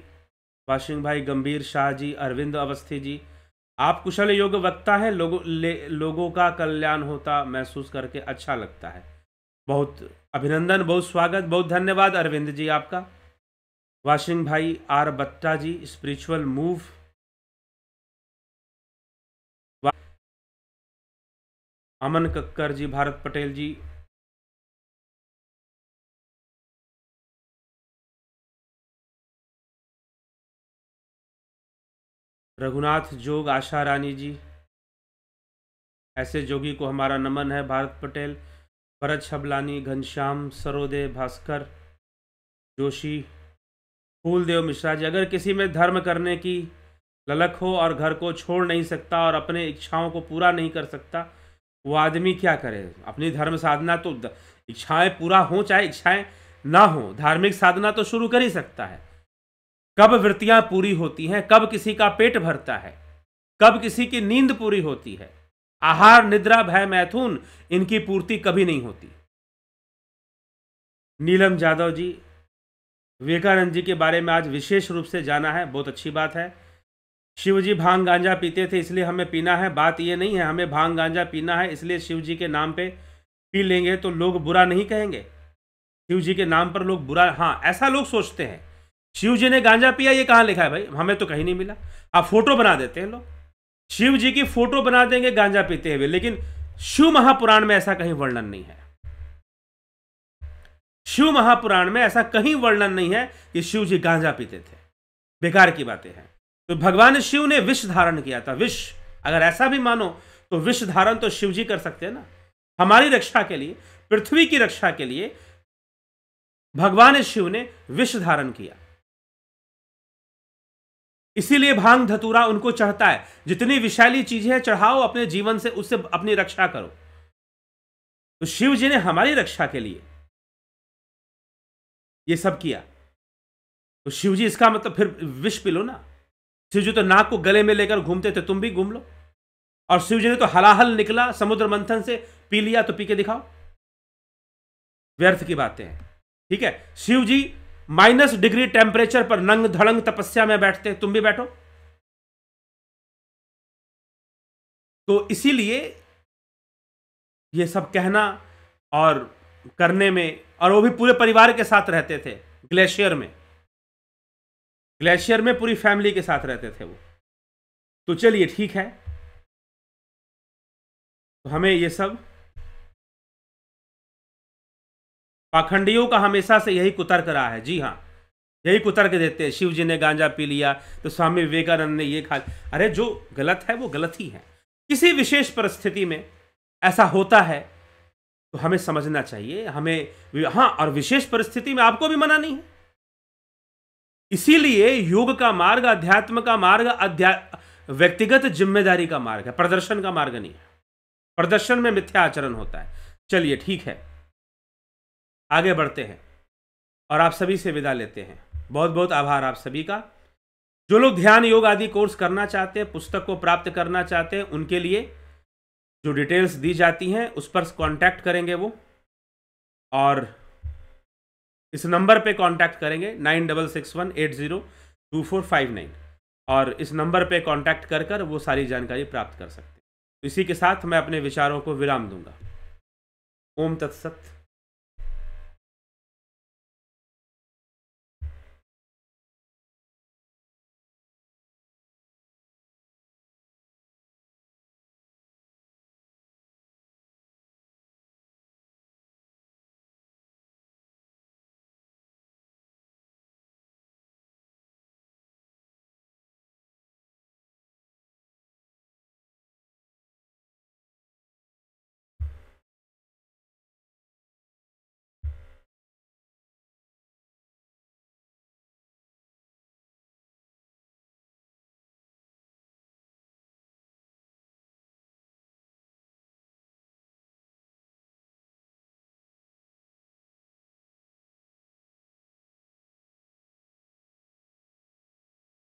वाशिंग भाई गंभीर शाह जी अरविंद अवस्थी जी आप कुशल योग्य वक्ता है लोगों लोगों का कल्याण होता महसूस करके अच्छा लगता है बहुत अभिनंदन बहुत स्वागत बहुत धन्यवाद अरविंद जी आपका वाशिंग भाई R Batta ji spiritual move Aman Kakkar ji Bharat Patel ji Raghunath Jog Asha रानी जी ऐसे जोगी को हमारा नमन है भारत पटेल भरत छबलानी घनश्याम सरोदे भास्कर जोशी फूलदेव मिश्रा जी अगर किसी में धर्म करने की ललक हो और घर को छोड़ नहीं सकता और अपने इच्छाओं को पूरा नहीं कर सकता वो आदमी क्या करे अपनी धर्म साधना तो इच्छाएं पूरा हों चाहे इच्छाएं ना हो धार्मिक साधना तो शुरू कर ही सकता है कब वृत्तियां पूरी होती हैं कब किसी का पेट भरता है कब किसी की नींद पूरी होती है आहार निद्रा भय मैथुन इनकी पूर्ति कभी नहीं होती नीलम जाधव जी विवेकानंद जी के बारे में आज विशेष रूप से जाना है बहुत अच्छी बात है शिव जी भांग गांजा पीते थे इसलिए हमें पीना है बात ये नहीं है हमें भांग गांजा पीना है इसलिए शिव जी के नाम पे पी लेंगे तो लोग बुरा नहीं कहेंगे शिव जी के नाम पर लोग बुरा हाँ ऐसा लोग सोचते हैं शिव जी ने गांजा पिया ये कहाँ लिखा है भाई हमें तो कहीं नहीं मिला आप फोटो बना देते हैं लोग शिव जी की फोटो बना देंगे गांजा पीते हुए लेकिन शिव महापुराण में ऐसा कहीं वर्णन नहीं है शिव महापुराण में ऐसा कहीं वर्णन नहीं है कि शिव जी गांजा पीते थे बेकार की बातें हैं तो भगवान शिव ने विष धारण किया था विष अगर ऐसा भी मानो तो विष धारण तो शिव जी कर सकते हैं ना हमारी रक्षा के लिए पृथ्वी की रक्षा के लिए भगवान शिव ने विष धारण किया इसीलिए भांग धतूरा उनको चढ़ता है जितनी विशाली चीजें चढ़ाओ अपने जीवन से उससे अपनी रक्षा करो तो शिव जी ने हमारी रक्षा के लिए ये सब किया तो शिव जी इसका मतलब फिर विष पी लो ना शिव जी तो नाक को गले में लेकर घूमते थे तुम भी घूम लो और शिव जी ने तो हलाहल निकला समुद्र मंथन से पी लिया तो पी के दिखाओ व्यर्थ की बातें हैं ठीक है Shiv ji minus degree temperature पर नंग धड़ंग तपस्या में बैठते तुम भी बैठो तो इसीलिए ये सब कहना और करने में और वो भी पूरे परिवार के साथ रहते थे ग्लेशियर में ग्लेशियर में पूरी फैमिली के साथ रहते थे वो तो चलिए ठीक है तो हमें ये सब पाखंडियों का हमेशा से यही कुतर्क रहा है जी हाँ यही कुतर्क देते हैं शिव जी ने गांजा पी लिया तो स्वामी विवेकानंद ने ये खा अरे जो गलत है वो गलत ही है किसी विशेष परिस्थिति में ऐसा होता है तो हमें समझना चाहिए हमें हाँ और विशेष परिस्थिति में आपको भी मना नहीं है इसीलिए योग का मार्ग अध्यात्म का मार्ग अध्या व्यक्तिगत जिम्मेदारी का मार्ग है प्रदर्शन का मार्ग नहीं है प्रदर्शन में मिथ्या आचरण होता है चलिए ठीक है आगे बढ़ते हैं और आप सभी से विदा लेते हैं बहुत बहुत आभार आप सभी का जो लोग ध्यान योग आदि कोर्स करना चाहते हैं पुस्तक को प्राप्त करना चाहते हैं उनके लिए जो डिटेल्स दी जाती हैं उस पर कांटेक्ट करेंगे वो और इस नंबर पे कांटेक्ट करेंगे nine double six one eight zero two four five nine और इस नंबर पे कांटेक्ट कर कर वो सारी जानकारी प्राप्त कर सकते हैं इसी के साथ मैं अपने विचारों को विराम दूंगा ओम तत्सत